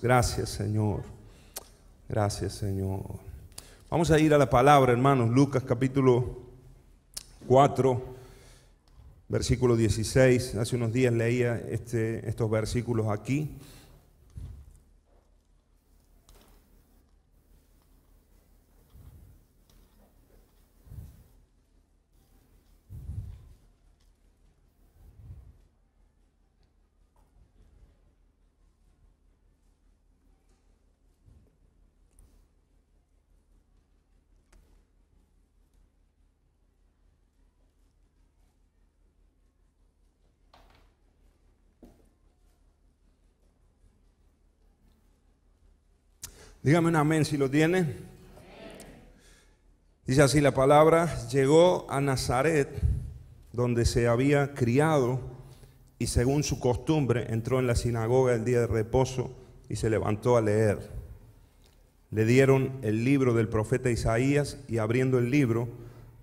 Gracias, Señor. Gracias, Señor. Vamos a ir a la palabra, hermanos. Lucas capítulo 4, versículo 16. Hace unos días leía este, estos versículos aquí. Dígame un amén si lo tiene. Dice así la palabra, llegó a Nazaret, donde se había criado, y según su costumbre entró en la sinagoga el día de reposo y se levantó a leer. Le dieron el libro del profeta Isaías y abriendo el libro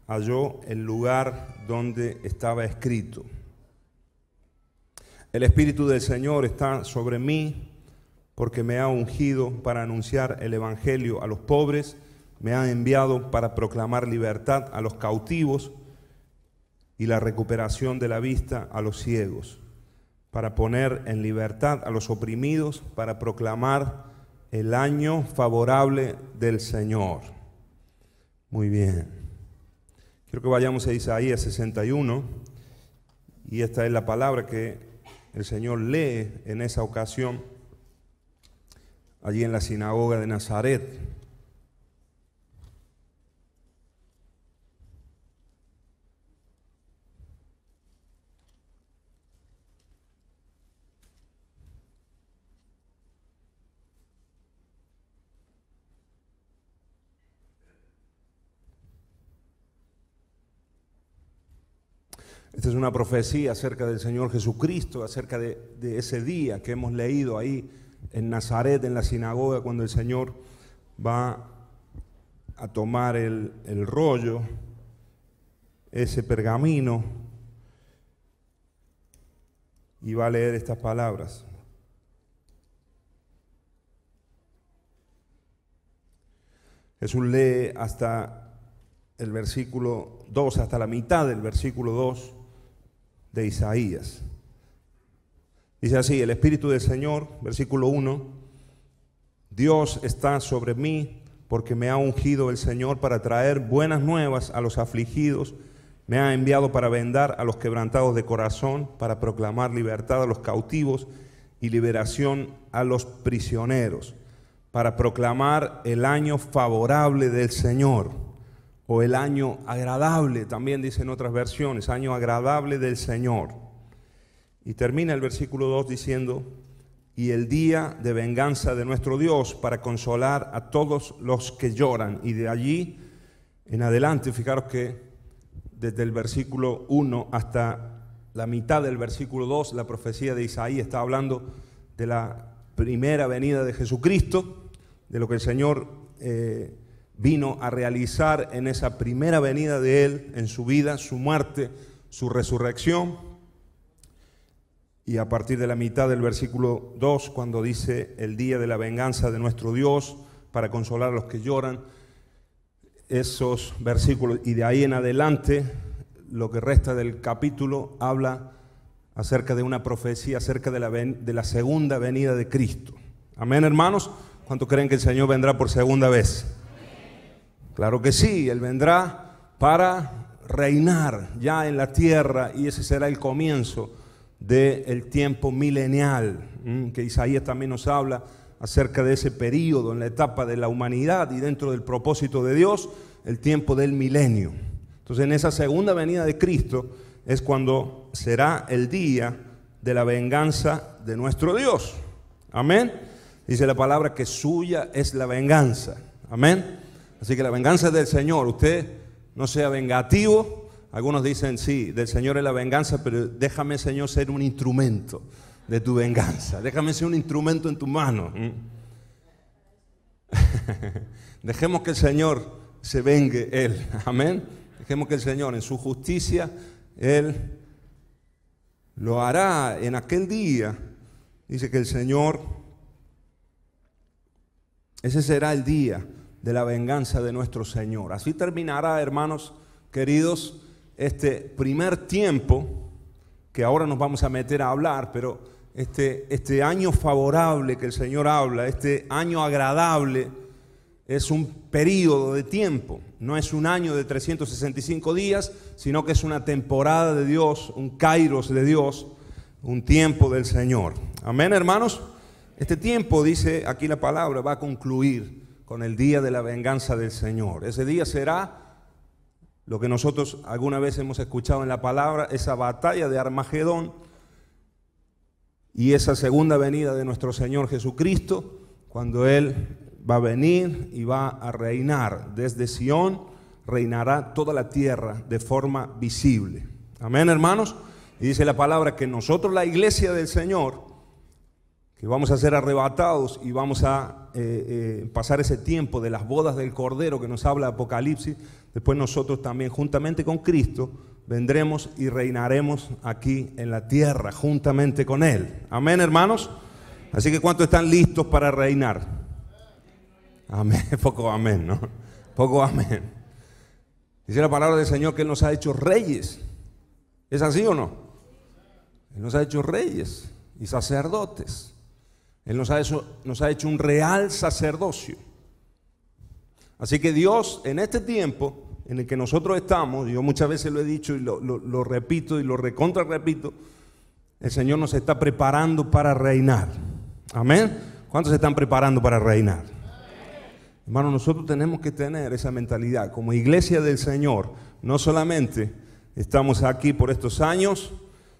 halló el lugar donde estaba escrito. El Espíritu del Señor está sobre mí porque me ha ungido para anunciar el Evangelio a los pobres, me ha enviado para proclamar libertad a los cautivos y la recuperación de la vista a los ciegos, para poner en libertad a los oprimidos, para proclamar el año favorable del Señor. Muy bien. Quiero que vayamos a Isaías 61, y esta es la palabra que el Señor lee en esa ocasión allí en la sinagoga de Nazaret. Esta es una profecía acerca del Señor Jesucristo, acerca de, ese día que hemos leído ahí en Nazaret, en la sinagoga, cuando el Señor va a tomar el, rollo, ese pergamino, y va a leer estas palabras. Jesús lee hasta el versículo 2, hasta la mitad del versículo 2 de Isaías. Dice así, el Espíritu del Señor, versículo 1, Dios está sobre mí porque me ha ungido el Señor para traer buenas nuevas a los afligidos, me ha enviado para vendar a los quebrantados de corazón, para proclamar libertad a los cautivos y liberación a los prisioneros, para proclamar el año favorable del Señor o el año agradable, también dicen otras versiones, año agradable del Señor. Y termina el versículo 2 diciendo, y el día de venganza de nuestro Dios para consolar a todos los que lloran. Y de allí en adelante, fijaros que desde el versículo 1 hasta la mitad del versículo 2, la profecía de Isaías está hablando de la primera venida de Jesucristo, de lo que el Señor eh, vino a realizar en esa primera venida de Él, en su vida, su muerte, su resurrección y a partir de la mitad del versículo 2, cuando dice el día de la venganza de nuestro Dios para consolar a los que lloran, esos versículos y de ahí en adelante, lo que resta del capítulo habla acerca de una profecía, acerca de la, de la segunda venida de Cristo. Amén, hermanos. ¿Cuánto creen que el Señor vendrá por segunda vez? Claro que sí, Él vendrá para reinar ya en la tierra y ese será el comienzo del tiempo milenial, que Isaías también nos habla acerca de ese periodo en la etapa de la humanidad y dentro del propósito de Dios, el tiempo del milenio. Entonces en esa segunda venida de Cristo es cuando será el día de la venganza de nuestro Dios. Amén. Dice la palabra que suya es la venganza. Amén. Así que la venganza es del Señor. Usted no sea vengativo, algunos dicen, sí, del Señor es la venganza, pero déjame, Señor, ser un instrumento de tu venganza. Déjame ser un instrumento en tu mano. Mm. Dejemos que el Señor se vengue Él. Amén. Dejemos que el Señor en su justicia, Él lo hará en aquel día. Dice que el Señor, ese será el día de la venganza de nuestro Señor. Así terminará, hermanos queridos, este primer tiempo, que ahora nos vamos a meter a hablar, pero este, este año favorable que el Señor habla, este año agradable, es un periodo de tiempo, no es un año de 365 días, sino que es una temporada de Dios, un kairos de Dios, un tiempo del Señor. Amén, hermanos. Este tiempo, dice aquí la palabra, va a concluir con el día de la venganza del Señor. Ese día será lo que nosotros alguna vez hemos escuchado en la palabra, esa batalla de Armagedón y esa segunda venida de nuestro Señor Jesucristo, cuando Él va a venir y va a reinar desde Sión, reinará toda la tierra de forma visible. Amén, hermanos. Y dice la palabra que nosotros, la iglesia del Señor, que vamos a ser arrebatados y vamos a eh, eh, pasar ese tiempo de las bodas del Cordero que nos habla Apocalipsis, después nosotros también juntamente con Cristo vendremos y reinaremos aquí en la tierra juntamente con Él. Amén, hermanos. Así que ¿cuántos están listos para reinar? Amén, poco amén, ¿no? Poco amén. Dice la palabra del Señor que Él nos ha hecho reyes. ¿Es así o no? Él nos ha hecho reyes y sacerdotes. Él nos ha, hecho, nos ha hecho un real sacerdocio. Así que Dios en este tiempo en el que nosotros estamos, yo muchas veces lo he dicho y lo, repito y lo recontra repito, el Señor nos está preparando para reinar. Amén. ¿Cuántos se están preparando para reinar? Hermano, nosotros tenemos que tener esa mentalidad. Como iglesia del Señor, no solamente estamos aquí por estos años,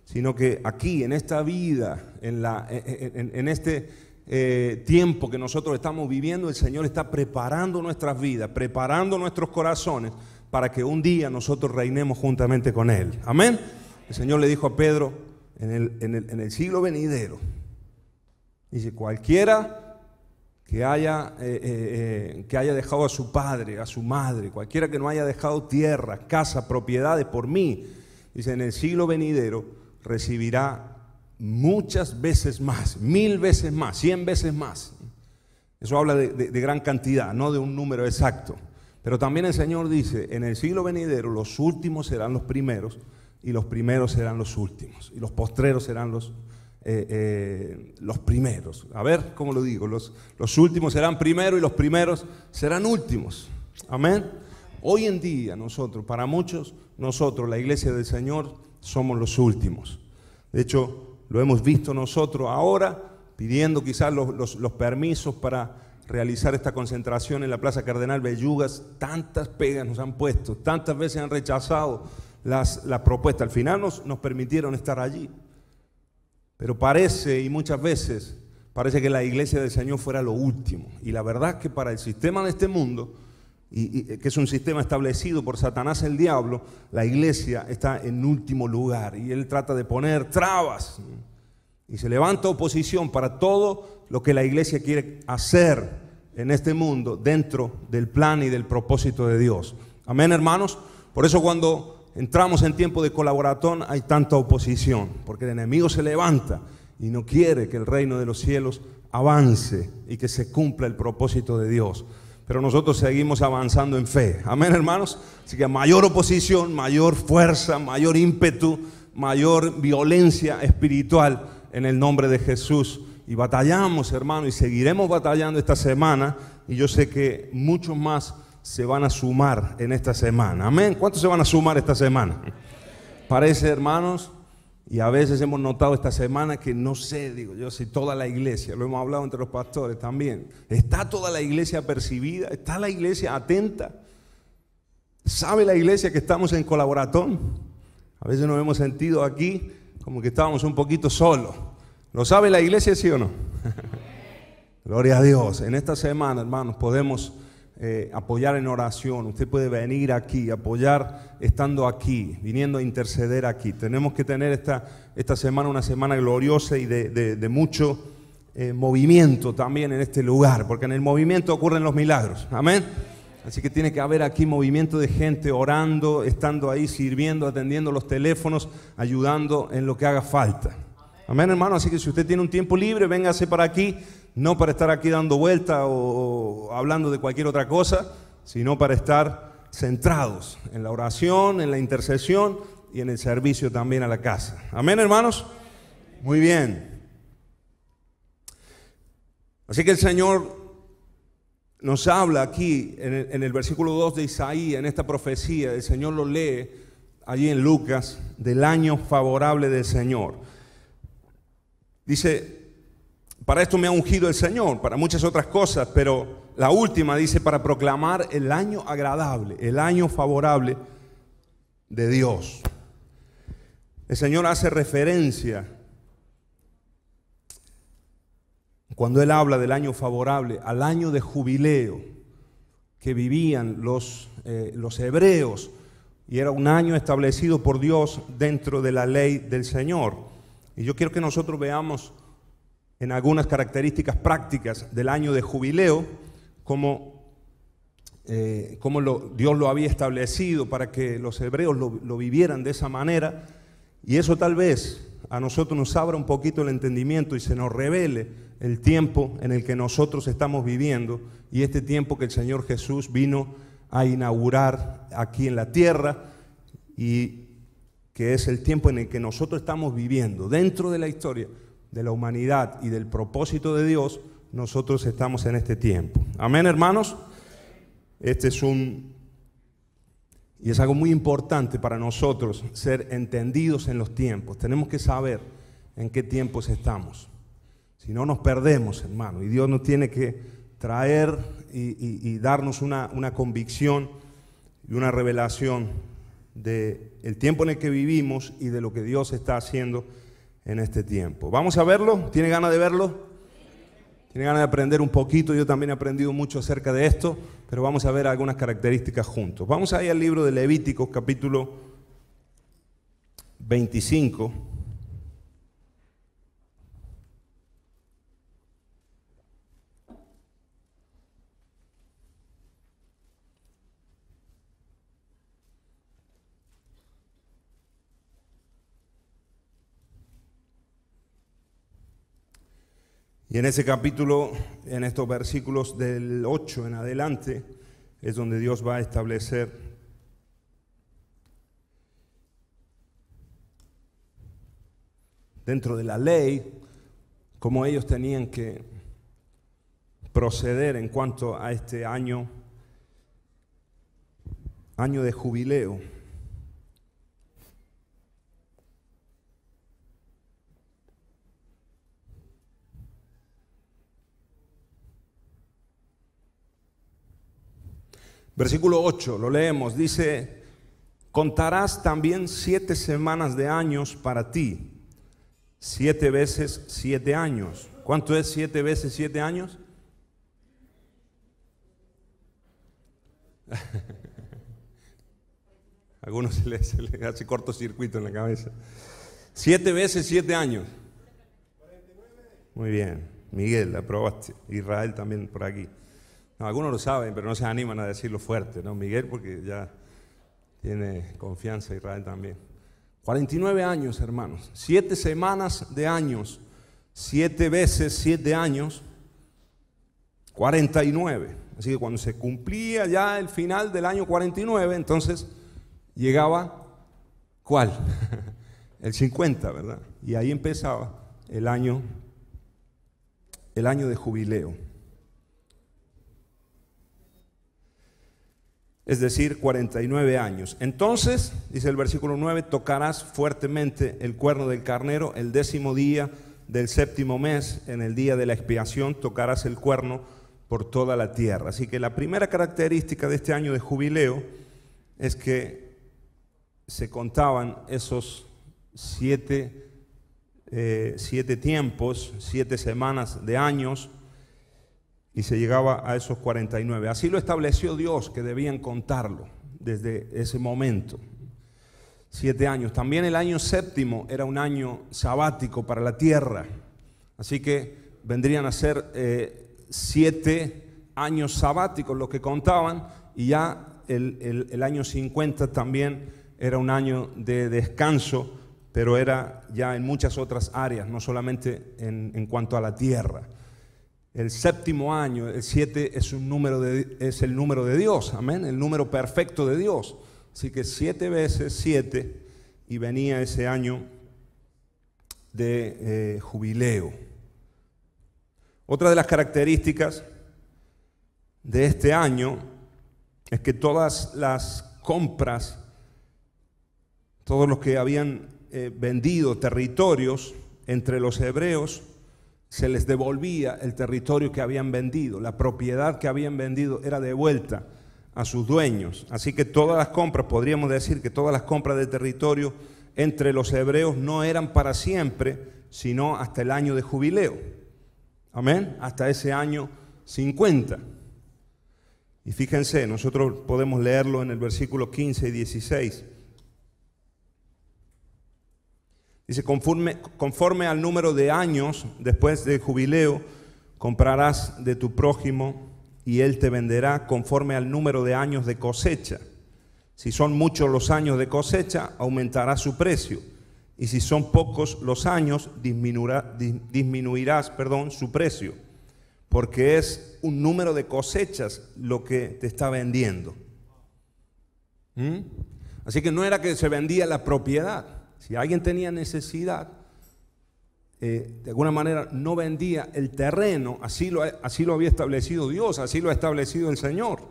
sino que aquí, en esta vida, en, este eh, tiempo que nosotros estamos viviendo, el Señor está preparando nuestras vidas, preparando nuestros corazones para que un día nosotros reinemos juntamente con Él. Amén. El Señor le dijo a Pedro en el, siglo venidero, dice, cualquiera que haya, eh, eh, que haya dejado a su padre, a su madre, cualquiera que no haya dejado tierra, casa, propiedades por mí, dice, en el siglo venidero recibirá muchas veces más, mil veces más, cien veces más. Eso habla de, gran cantidad, no de un número exacto. Pero también el Señor dice, en el siglo venidero los últimos serán los primeros y los primeros serán los últimos y los postreros serán los, eh, eh, los primeros. A ver cómo lo digo, los, los últimos serán primero y los primeros serán últimos. Amén. Hoy en día nosotros, para muchos, nosotros, la iglesia del Señor, somos los últimos. De hecho, lo hemos visto nosotros ahora, pidiendo quizás los, permisos para realizar esta concentración en la Plaza Cardenal Bellugas, tantas pegas nos han puesto, tantas veces han rechazado las, propuesta. al final nos, nos permitieron estar allí. Pero parece, y muchas veces, parece que la iglesia del Señor fuera lo último. Y la verdad es que para el sistema de este mundo, y, eh, que es un sistema establecido por Satanás el diablo, la iglesia está en último lugar y él trata de poner trabas y se levanta oposición para todo lo que la iglesia quiere hacer en este mundo dentro del plan y del propósito de Dios. Amén, hermanos. Por eso cuando entramos en tiempo de colaboración hay tanta oposición, porque el enemigo se levanta y no quiere que el reino de los cielos avance y que se cumpla el propósito de Dios pero nosotros seguimos avanzando en fe. Amén, hermanos. Así que mayor oposición, mayor fuerza, mayor ímpetu, mayor violencia espiritual en el nombre de Jesús. Y batallamos, hermano, y seguiremos batallando esta semana. Y yo sé que muchos más se van a sumar en esta semana. Amén. ¿Cuántos se van a sumar esta semana? Parece, hermanos, y a veces hemos notado esta semana que no sé, digo yo, si toda la iglesia, lo hemos hablado entre los pastores también, está toda la iglesia percibida, está la iglesia atenta, sabe la iglesia que estamos en colaboratón? A veces nos hemos sentido aquí como que estábamos un poquito solos. ¿Lo sabe la iglesia, sí o no? Gloria a Dios. En esta semana, hermanos, podemos eh, apoyar en oración, usted puede venir aquí, apoyar estando aquí, viniendo a interceder aquí. Tenemos que tener esta, esta semana una semana gloriosa y de, mucho eh, movimiento también en este lugar, porque en el movimiento ocurren los milagros. Amén. Así que tiene que haber aquí movimiento de gente orando, estando ahí, sirviendo, atendiendo los teléfonos, ayudando en lo que haga falta. Amén, hermano. Así que si usted tiene un tiempo libre, véngase para aquí no para estar aquí dando vueltas o, hablando de cualquier otra cosa, sino para estar centrados en la oración, en la intercesión y en el servicio también a la casa. Amén, hermanos. Muy bien. Así que el Señor nos habla aquí en el, en el versículo 2 de Isaías, en esta profecía, el Señor lo lee allí en Lucas, del año favorable del Señor. Dice, para esto me ha ungido el Señor, para muchas otras cosas, pero la última dice, para proclamar el año agradable, el año favorable de Dios. El Señor hace referencia, cuando Él habla del año favorable, al año de jubileo que vivían los, eh, los hebreos, y era un año establecido por Dios dentro de la ley del Señor. Y yo quiero que nosotros veamos en algunas características prácticas del año de jubileo, como, eh, como Dios lo había establecido para que los hebreos lo, lo vivieran de esa manera, y eso tal vez a nosotros nos abra un poquito el entendimiento y se nos revele el tiempo en el que nosotros estamos viviendo y este tiempo que el Señor Jesús vino a inaugurar aquí en la tierra y que es el tiempo en el que nosotros estamos viviendo dentro de la historia de la humanidad y del propósito de Dios, nosotros estamos en este tiempo. Amén, hermanos. Este es un... Y es algo muy importante para nosotros ser entendidos en los tiempos. Tenemos que saber en qué tiempos estamos. Si no, nos perdemos, hermano. Y Dios nos tiene que traer y, darnos una, convicción y una revelación del el tiempo en el que vivimos y de lo que Dios está haciendo en este tiempo. ¿Vamos a verlo? ¿Tiene ganas de verlo? Tiene ganas de aprender un poquito. Yo también he aprendido mucho acerca de esto, pero vamos a ver algunas características juntos. Vamos a ir al libro de Levíticos, capítulo 25. Y en ese capítulo, en estos versículos del 8 en adelante, es donde Dios va a establecer dentro de la ley cómo ellos tenían que proceder en cuanto a este año año de jubileo, Versículo 8, lo leemos, dice, contarás también siete semanas de años para ti, siete veces siete años. ¿Cuánto es siete veces siete años? Algunos se les, hace cortocircuito en la cabeza. Siete veces siete años. Muy bien, Miguel, la probaste Israel también por aquí algunos lo saben, pero no se animan a decirlo fuerte, ¿no? Miguel, porque ya tiene confianza Israel también. 49 años, hermanos. Siete semanas de años. Siete veces siete años. 49. Así que cuando se cumplía ya el final del año 49, entonces llegaba, ¿cuál? el 50, ¿verdad? Y ahí empezaba el año, el año de jubileo. es decir, 49 años. Entonces, dice el versículo 9, tocarás fuertemente el cuerno del carnero el décimo día del séptimo mes, en el día de la expiación, tocarás el cuerno por toda la tierra. Así que la primera característica de este año de jubileo es que se contaban esos siete, eh, siete tiempos, siete semanas de años, y se llegaba a esos 49. Así lo estableció Dios, que debían contarlo desde ese momento. Siete años. También el año séptimo era un año sabático para la tierra. Así que vendrían a ser eh, siete años sabáticos los que contaban y ya el, año 50 también era un año de descanso, pero era ya en muchas otras áreas, no solamente en, en cuanto a la tierra. El séptimo año, el siete es, un número de, es el número de Dios, amén, el número perfecto de Dios. Así que siete veces siete y venía ese año de eh, jubileo. Otra de las características de este año es que todas las compras, todos los que habían eh, vendido territorios entre los hebreos, se les devolvía el territorio que habían vendido, la propiedad que habían vendido era devuelta a sus dueños. Así que todas las compras, podríamos decir que todas las compras de territorio entre los hebreos no eran para siempre, sino hasta el año de jubileo. Amén, hasta ese año 50. Y fíjense, nosotros podemos leerlo en el versículo 15 y 16. Dice, conforme, conforme al número de años después del jubileo, comprarás de tu prójimo y él te venderá conforme al número de años de cosecha. Si son muchos los años de cosecha, aumentará su precio. Y si son pocos los años, disminuirás perdón, su precio. Porque es un número de cosechas lo que te está vendiendo. ¿Mm? Así que no era que se vendía la propiedad. Si alguien tenía necesidad, eh, de alguna manera no vendía el terreno, así lo, así lo había establecido Dios, así lo ha establecido el Señor.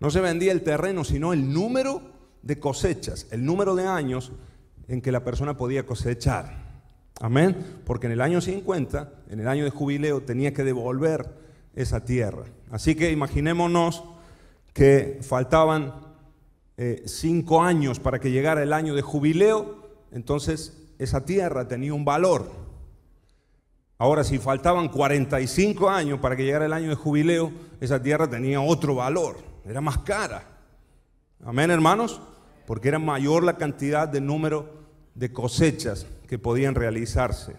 No se vendía el terreno, sino el número de cosechas, el número de años en que la persona podía cosechar. Amén. Porque en el año 50, en el año de jubileo, tenía que devolver esa tierra. Así que imaginémonos que faltaban eh, cinco años para que llegara el año de jubileo entonces esa tierra tenía un valor. Ahora, si faltaban 45 años para que llegara el año de jubileo, esa tierra tenía otro valor, era más cara. Amén, hermanos, porque era mayor la cantidad de número de cosechas que podían realizarse.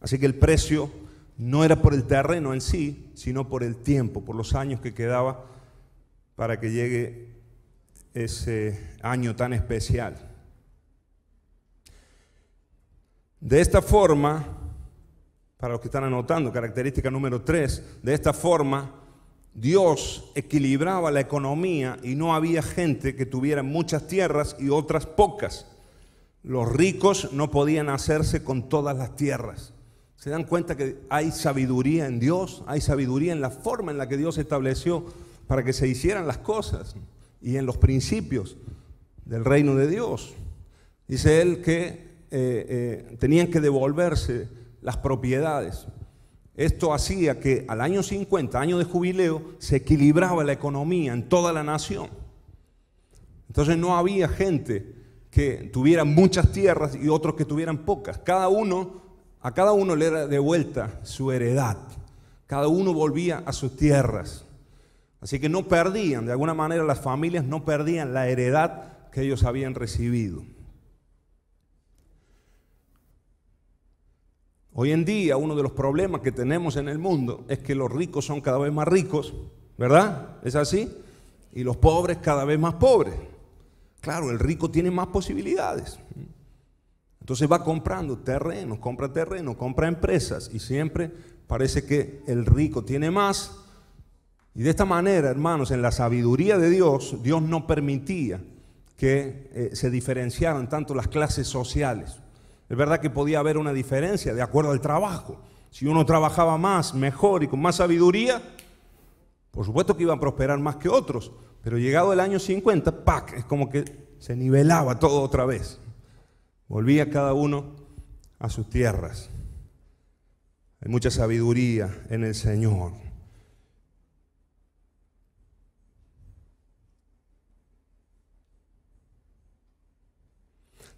Así que el precio no era por el terreno en sí, sino por el tiempo, por los años que quedaba para que llegue ese año tan especial. De esta forma, para los que están anotando, característica número tres, de esta forma Dios equilibraba la economía y no había gente que tuviera muchas tierras y otras pocas. Los ricos no podían hacerse con todas las tierras. Se dan cuenta que hay sabiduría en Dios, hay sabiduría en la forma en la que Dios estableció para que se hicieran las cosas y en los principios del reino de Dios. Dice él que eh, eh, tenían que devolverse las propiedades. Esto hacía que al año 50, año de jubileo, se equilibraba la economía en toda la nación. Entonces no había gente que tuviera muchas tierras y otros que tuvieran pocas. Cada uno, a cada uno le era devuelta su heredad. Cada uno volvía a sus tierras. Así que no perdían, de alguna manera las familias no perdían la heredad que ellos habían recibido. Hoy en día uno de los problemas que tenemos en el mundo es que los ricos son cada vez más ricos, ¿verdad? ¿Es así? Y los pobres cada vez más pobres. Claro, el rico tiene más posibilidades. Entonces va comprando terrenos, compra terreno, compra empresas y siempre parece que el rico tiene más y de esta manera, hermanos, en la sabiduría de Dios, Dios no permitía que eh, se diferenciaran tanto las clases sociales. Es verdad que podía haber una diferencia de acuerdo al trabajo. Si uno trabajaba más, mejor y con más sabiduría, por supuesto que iba a prosperar más que otros. Pero llegado el año 50, ¡pac! Es como que se nivelaba todo otra vez. Volvía cada uno a sus tierras. Hay mucha sabiduría en el Señor.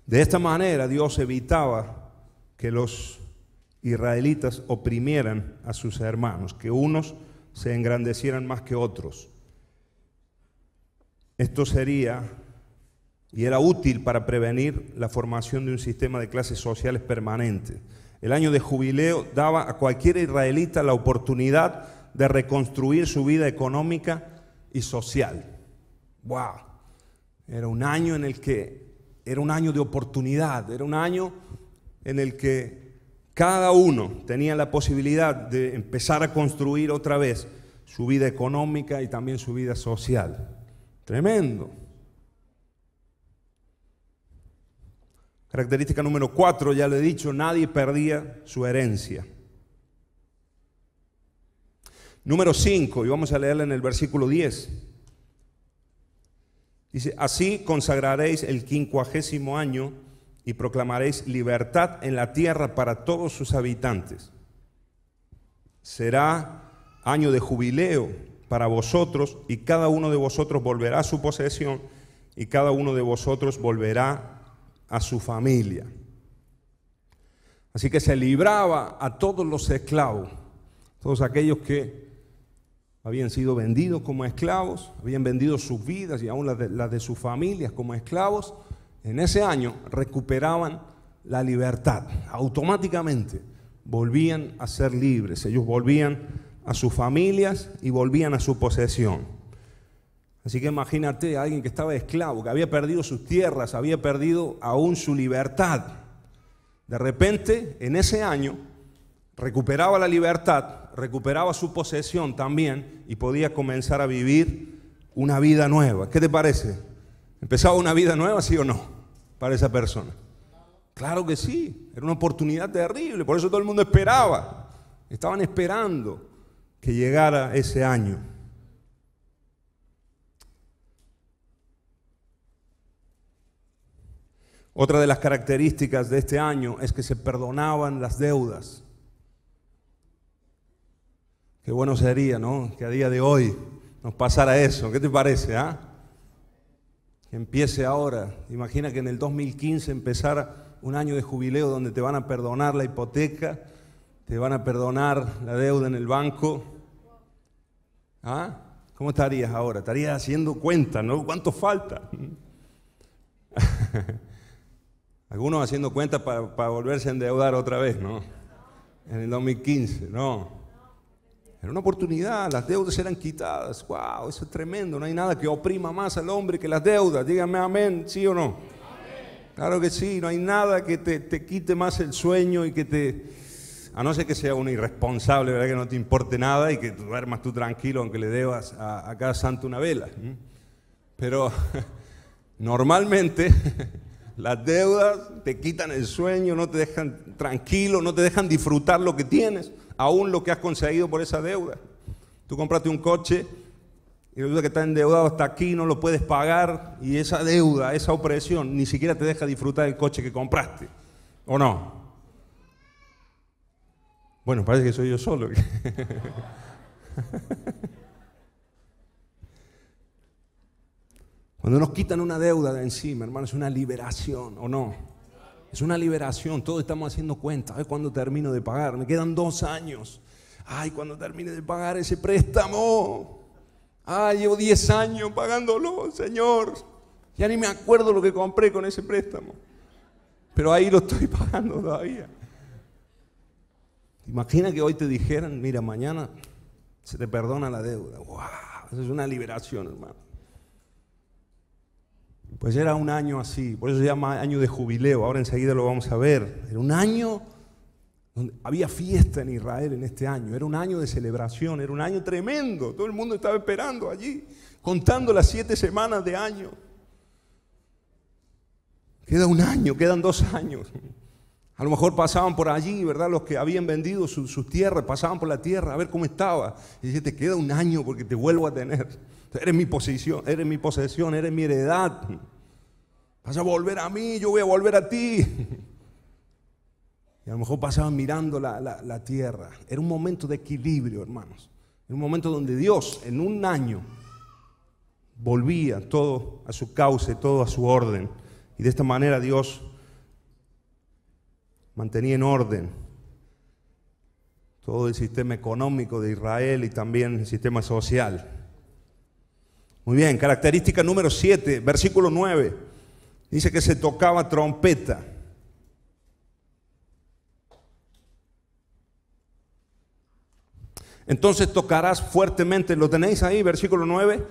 De esta manera Dios evitaba que los israelitas oprimieran a sus hermanos, que unos se engrandecieran más que otros. Esto sería y era útil para prevenir la formación de un sistema de clases sociales permanente. El año de jubileo daba a cualquier israelita la oportunidad de reconstruir su vida económica y social. ¡Wow! Era un año en el que era un año de oportunidad, era un año en el que cada uno tenía la posibilidad de empezar a construir otra vez su vida económica y también su vida social. Tremendo. Característica número cuatro, ya lo he dicho, nadie perdía su herencia. Número cinco, y vamos a leerla en el versículo 10. Dice, así consagraréis el quincuagésimo año y proclamaréis libertad en la tierra para todos sus habitantes. Será año de jubileo para vosotros y cada uno de vosotros volverá a su posesión y cada uno de vosotros volverá a su familia. Así que se libraba a todos los esclavos, todos aquellos que habían sido vendidos como esclavos, habían vendido sus vidas y aún las de, sus familias como esclavos, en ese año recuperaban la libertad. Automáticamente volvían a ser libres. Ellos volvían a sus familias y volvían a su posesión. Así que imagínate a alguien que estaba esclavo, que había perdido sus tierras, había perdido aún su libertad. De repente, en ese año, recuperaba la libertad recuperaba su posesión también y podía comenzar a vivir una vida nueva. ¿Qué te parece? ¿Empezaba una vida nueva, sí o no? Para esa persona. Claro que sí, era una oportunidad terrible, por eso todo el mundo esperaba. Estaban esperando que llegara ese año. Otra de las características de este año es que se perdonaban las deudas. Qué bueno sería, ¿no? Que a día de hoy nos pasara eso. ¿Qué te parece? Ah? Que empiece ahora. Imagina que en el 2015 empezara un año de jubileo donde te van a perdonar la hipoteca, te van a perdonar la deuda en el banco. ¿Ah? ¿Cómo estarías ahora? Estarías haciendo cuenta, ¿no? ¿Cuánto falta? Algunos haciendo cuenta para, para volverse a endeudar otra vez, ¿no? En el 2015, no. Era una oportunidad, las deudas eran quitadas. ¡Wow! Eso es tremendo. No hay nada que oprima más al hombre que las deudas. Díganme amén, ¿sí o no? Claro que sí, no hay nada que te, quite más el sueño y que te. A no ser que sea un irresponsable, ¿verdad? Que no te importe nada y que duermas tú tranquilo, aunque le debas a cada santo una vela. Pero normalmente las deudas te quitan el sueño, no te dejan tranquilo, no te dejan disfrutar lo que tienes aún lo que has conseguido por esa deuda. Tú compraste un coche y la deuda que está endeudado hasta aquí, no lo puedes pagar y esa deuda, esa opresión, ni siquiera te deja disfrutar el coche que compraste. ¿O no? Bueno, parece que soy yo solo. Cuando nos quitan una deuda de encima, hermano, es una liberación, ¿o no? Es una liberación, todos estamos haciendo cuentas. Ay, ¿cuándo termino de pagar? Me quedan dos años. Ay, cuando termine de pagar ese préstamo. Ay, llevo diez años pagándolo, Señor. Ya ni me acuerdo lo que compré con ese préstamo. Pero ahí lo estoy pagando todavía. Imagina que hoy te dijeran, mira, mañana se te perdona la deuda. ¡Wow! Esa es una liberación, hermano. Pues era un año así, por eso se llama año de jubileo, ahora enseguida lo vamos a ver. Era un año donde había fiesta en Israel en este año, era un año de celebración, era un año tremendo, todo el mundo estaba esperando allí, contando las siete semanas de año. Queda un año, quedan dos años. A lo mejor pasaban por allí, ¿verdad? Los que habían vendido sus tierras, pasaban por la tierra a ver cómo estaba. Y dice, te queda un año porque te vuelvo a tener. Eres mi posesión, eres mi posesión, eres mi heredad. Vas a volver a mí, yo voy a volver a ti. Y a lo mejor pasaban mirando la, tierra. Era un momento de equilibrio, hermanos. Era un momento donde Dios, en un año, volvía todo a su cauce, todo a su orden. Y de esta manera Dios mantenía en orden todo el sistema económico de Israel y también el sistema social. Muy bien, característica número 7, versículo 9. Dice que se tocaba trompeta. Entonces tocarás fuertemente, lo tenéis ahí, versículo 9,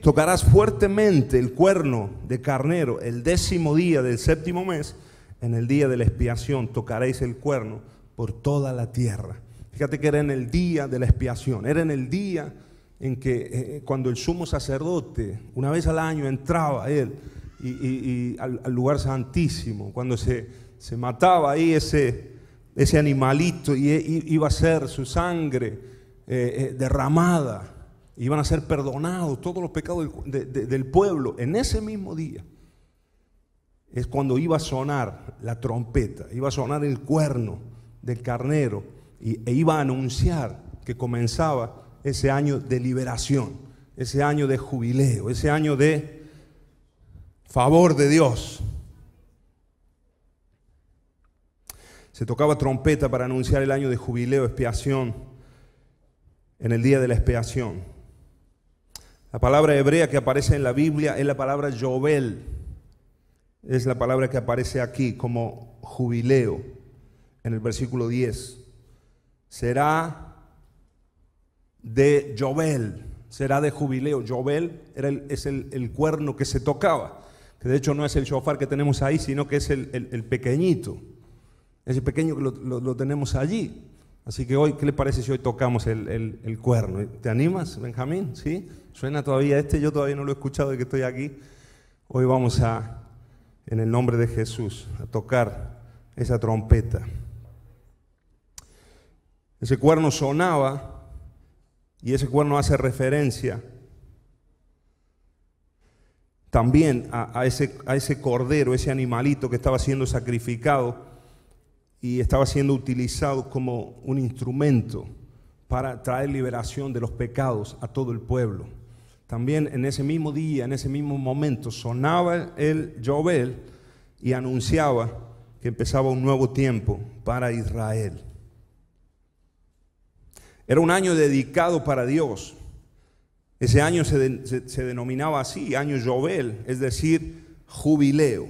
tocarás fuertemente el cuerno de carnero el décimo día del séptimo mes, en el día de la expiación tocaréis el cuerno por toda la tierra. Fíjate que era en el día de la expiación, era en el día en que eh, cuando el sumo sacerdote, una vez al año, entraba él y, al, lugar santísimo, cuando se, mataba ahí ese, ese animalito y, iba a ser su sangre eh, eh, derramada, iban a ser perdonados todos los pecados del, pueblo en ese mismo día. Es cuando iba a sonar la trompeta, iba a sonar el cuerno del carnero y, e iba a anunciar que comenzaba ese año de liberación, ese año de jubileo, ese año de favor de Dios. Se tocaba trompeta para anunciar el año de jubileo, expiación, en el día de la expiación. La palabra hebrea que aparece en la Biblia es la palabra Jovel. Es la palabra que aparece aquí como jubileo en el versículo 10. Será de jobel será de jubileo. jobel era es el, cuerno que se tocaba, que de hecho no es el shofar que tenemos ahí, sino que es el, el pequeñito, ese pequeño que lo, tenemos allí. Así que hoy, ¿qué le parece si hoy tocamos el, cuerno? ¿Te animas, Benjamín? ¿Sí? Suena todavía este, yo todavía no lo he escuchado de que estoy aquí. Hoy vamos a, en el nombre de Jesús, a tocar esa trompeta. Ese cuerno sonaba y ese cuerno hace referencia también a, ese, a ese cordero, ese animalito que estaba siendo sacrificado y estaba siendo utilizado como un instrumento para traer liberación de los pecados a todo el pueblo. También en ese mismo día, en ese mismo momento, sonaba el jobel y anunciaba que empezaba un nuevo tiempo para Israel. Era un año dedicado para Dios. Ese año se, denominaba así, año Jovel, es decir, jubileo,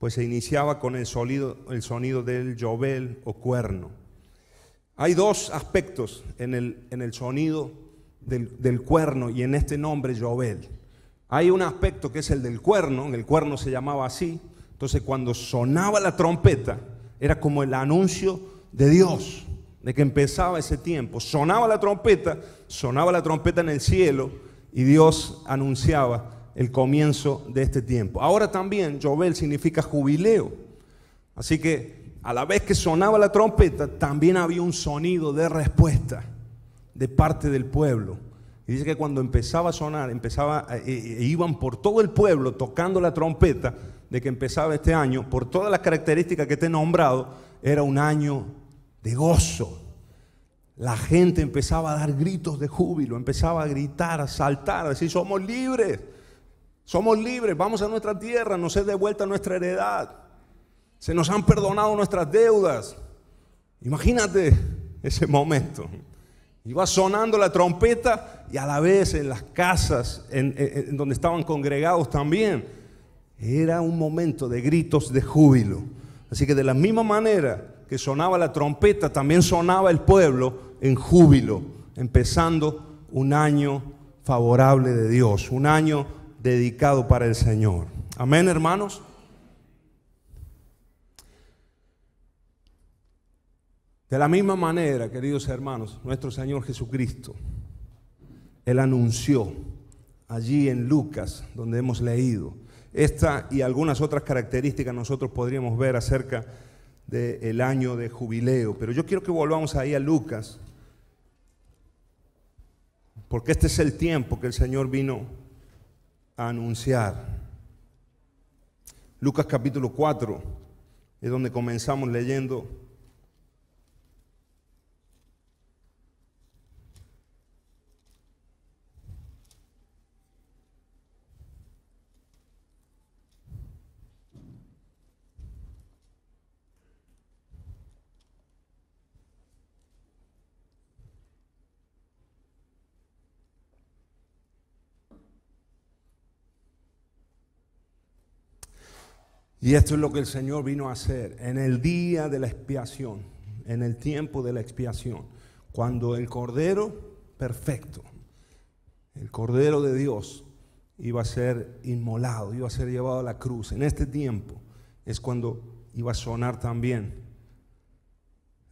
pues se iniciaba con el sonido, del Jovel o cuerno. Hay dos aspectos en el, sonido del, cuerno y en este nombre Jovel. Hay un aspecto que es el del cuerno, en el cuerno se llamaba así, entonces cuando sonaba la trompeta era como el anuncio de Dios de que empezaba ese tiempo. Sonaba la trompeta, sonaba la trompeta en el cielo y Dios anunciaba el comienzo de este tiempo. Ahora también Jobel significa jubileo. Así que a la vez que sonaba la trompeta, también había un sonido de respuesta de parte del pueblo. Y dice que cuando empezaba a sonar, empezaba, e, iban por todo el pueblo tocando la trompeta de que empezaba este año, por todas las características que te he nombrado, era un año de gozo. La gente empezaba a dar gritos de júbilo, empezaba a gritar, a saltar, a decir, somos libres, somos libres, vamos a nuestra tierra, nos es devuelta nuestra heredad, se nos han perdonado nuestras deudas. Imagínate ese momento. Iba sonando la trompeta y a la vez en las casas en, donde estaban congregados también. Era un momento de gritos de júbilo. Así que de la misma manera que sonaba la trompeta, también sonaba el pueblo en júbilo, empezando un año favorable de Dios, un año dedicado para el Señor. Amén, hermanos. De la misma manera, queridos hermanos, nuestro Señor Jesucristo, Él anunció allí en Lucas, donde hemos leído, esta y algunas otras características nosotros podríamos ver acerca de del año de jubileo. Pero yo quiero que volvamos ahí a Lucas, porque este es el tiempo que el Señor vino a anunciar. Lucas capítulo 4 es donde comenzamos leyendo Y esto es lo que el Señor vino a hacer en el día de la expiación, en el tiempo de la expiación, cuando el Cordero perfecto, el Cordero de Dios, iba a ser inmolado, iba a ser llevado a la cruz. En este tiempo es cuando iba a sonar también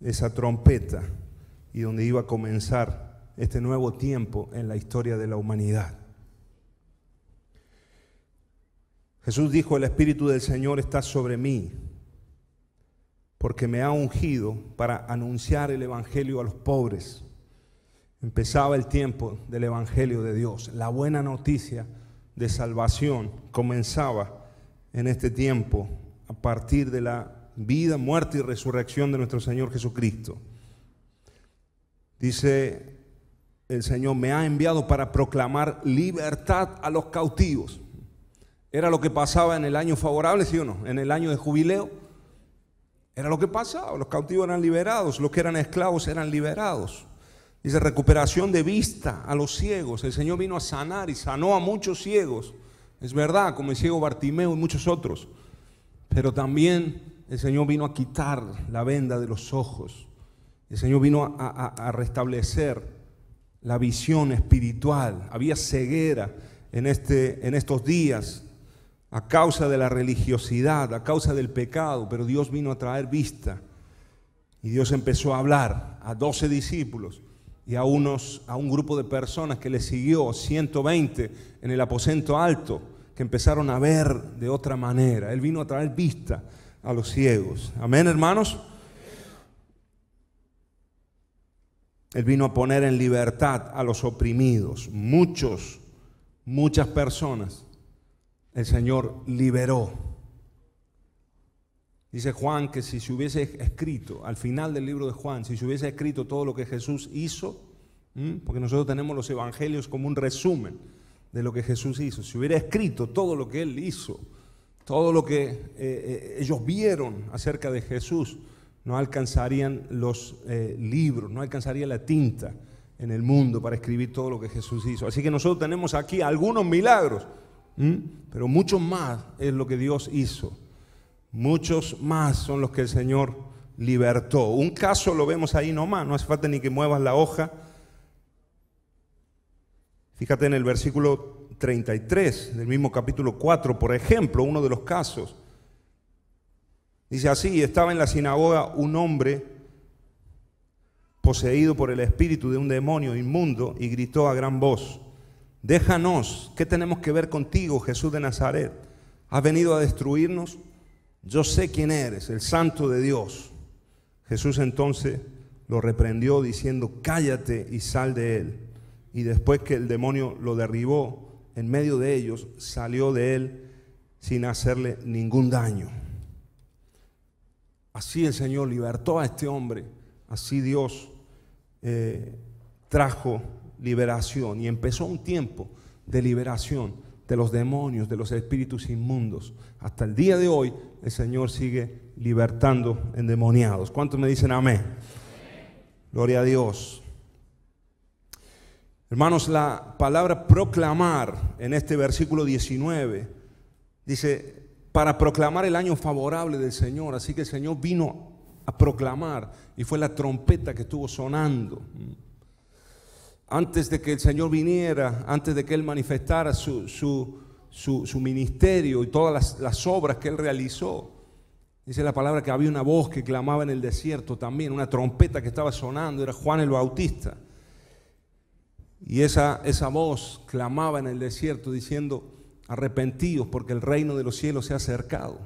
esa trompeta y donde iba a comenzar este nuevo tiempo en la historia de la humanidad. Jesús dijo, el Espíritu del Señor está sobre mí, porque me ha ungido para anunciar el Evangelio a los pobres. Empezaba el tiempo del Evangelio de Dios. La buena noticia de salvación comenzaba en este tiempo a partir de la vida, muerte y resurrección de nuestro Señor Jesucristo. Dice el Señor, me ha enviado para proclamar libertad a los cautivos era lo que pasaba en el año favorable, ¿sí o no? En el año de jubileo. Era lo que pasaba. Los cautivos eran liberados, los que eran esclavos eran liberados. Dice, recuperación de vista a los ciegos. El Señor vino a sanar y sanó a muchos ciegos. Es verdad, como el ciego Bartimeo y muchos otros. Pero también el Señor vino a quitar la venda de los ojos. El Señor vino a, restablecer la visión espiritual. Había ceguera en, este, en estos días a causa de la religiosidad, a causa del pecado, pero Dios vino a traer vista. Y Dios empezó a hablar a doce discípulos y a, unos, a un grupo de personas que le siguió, 120, en el aposento alto, que empezaron a ver de otra manera. Él vino a traer vista a los ciegos. Amén, hermanos. Él vino a poner en libertad a los oprimidos. Muchos, muchas personas el Señor liberó. Dice Juan que si se hubiese escrito, al final del libro de Juan, si se hubiese escrito todo lo que Jesús hizo, porque nosotros tenemos los evangelios como un resumen de lo que Jesús hizo, si hubiera escrito todo lo que él hizo, todo lo que eh, eh, ellos vieron acerca de Jesús, no alcanzarían los eh, libros, no alcanzaría la tinta en el mundo para escribir todo lo que Jesús hizo. Así que nosotros tenemos aquí algunos milagros ¿Mm? Pero mucho más es lo que Dios hizo. Muchos más son los que el Señor libertó. Un caso lo vemos ahí nomás, no hace falta ni que muevas la hoja. Fíjate en el versículo 33 del mismo capítulo 4, por ejemplo, uno de los casos. Dice así, estaba en la sinagoga un hombre poseído por el espíritu de un demonio inmundo y gritó a gran voz, Déjanos, ¿qué tenemos que ver contigo, Jesús de Nazaret? ¿Has venido a destruirnos? Yo sé quién eres, el santo de Dios. Jesús entonces lo reprendió diciendo, cállate y sal de él. Y después que el demonio lo derribó en medio de ellos, salió de él sin hacerle ningún daño. Así el Señor libertó a este hombre, así Dios eh, trajo liberación. Y empezó un tiempo de liberación de los demonios, de los espíritus inmundos. Hasta el día de hoy el Señor sigue libertando endemoniados. ¿Cuántos me dicen amén? Gloria a Dios. Hermanos, la palabra proclamar en este versículo 19 dice, para proclamar el año favorable del Señor. Así que el Señor vino a proclamar y fue la trompeta que estuvo sonando antes de que el Señor viniera, antes de que Él manifestara su, ministerio y todas las, obras que Él realizó. Dice la palabra que había una voz que clamaba en el desierto también, una trompeta que estaba sonando, era Juan el Bautista. Y esa, esa voz clamaba en el desierto diciendo, arrepentidos porque el reino de los cielos se ha acercado.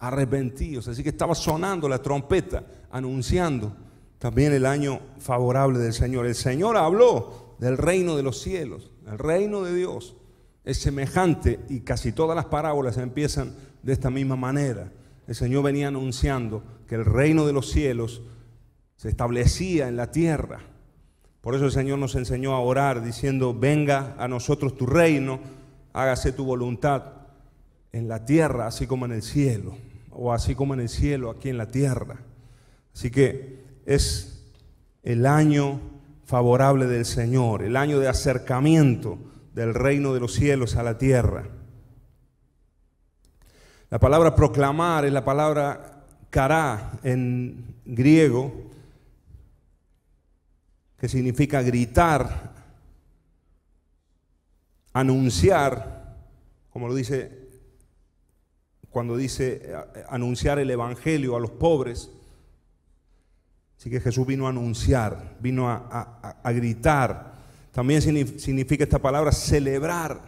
Arrepentidos, Así que estaba sonando la trompeta, anunciando también el año favorable del Señor. El Señor habló del reino de los cielos, el reino de Dios. Es semejante y casi todas las parábolas empiezan de esta misma manera. El Señor venía anunciando que el reino de los cielos se establecía en la tierra. Por eso el Señor nos enseñó a orar diciendo, venga a nosotros tu reino, hágase tu voluntad en la tierra, así como en el cielo, o así como en el cielo, aquí en la tierra. Así que es el año favorable del Señor, el año de acercamiento del reino de los cielos a la tierra. La palabra proclamar es la palabra cará en griego, que significa gritar, anunciar, como lo dice cuando dice eh, anunciar el evangelio a los pobres, Así que Jesús vino a anunciar, vino a, gritar. También significa esta palabra celebrar.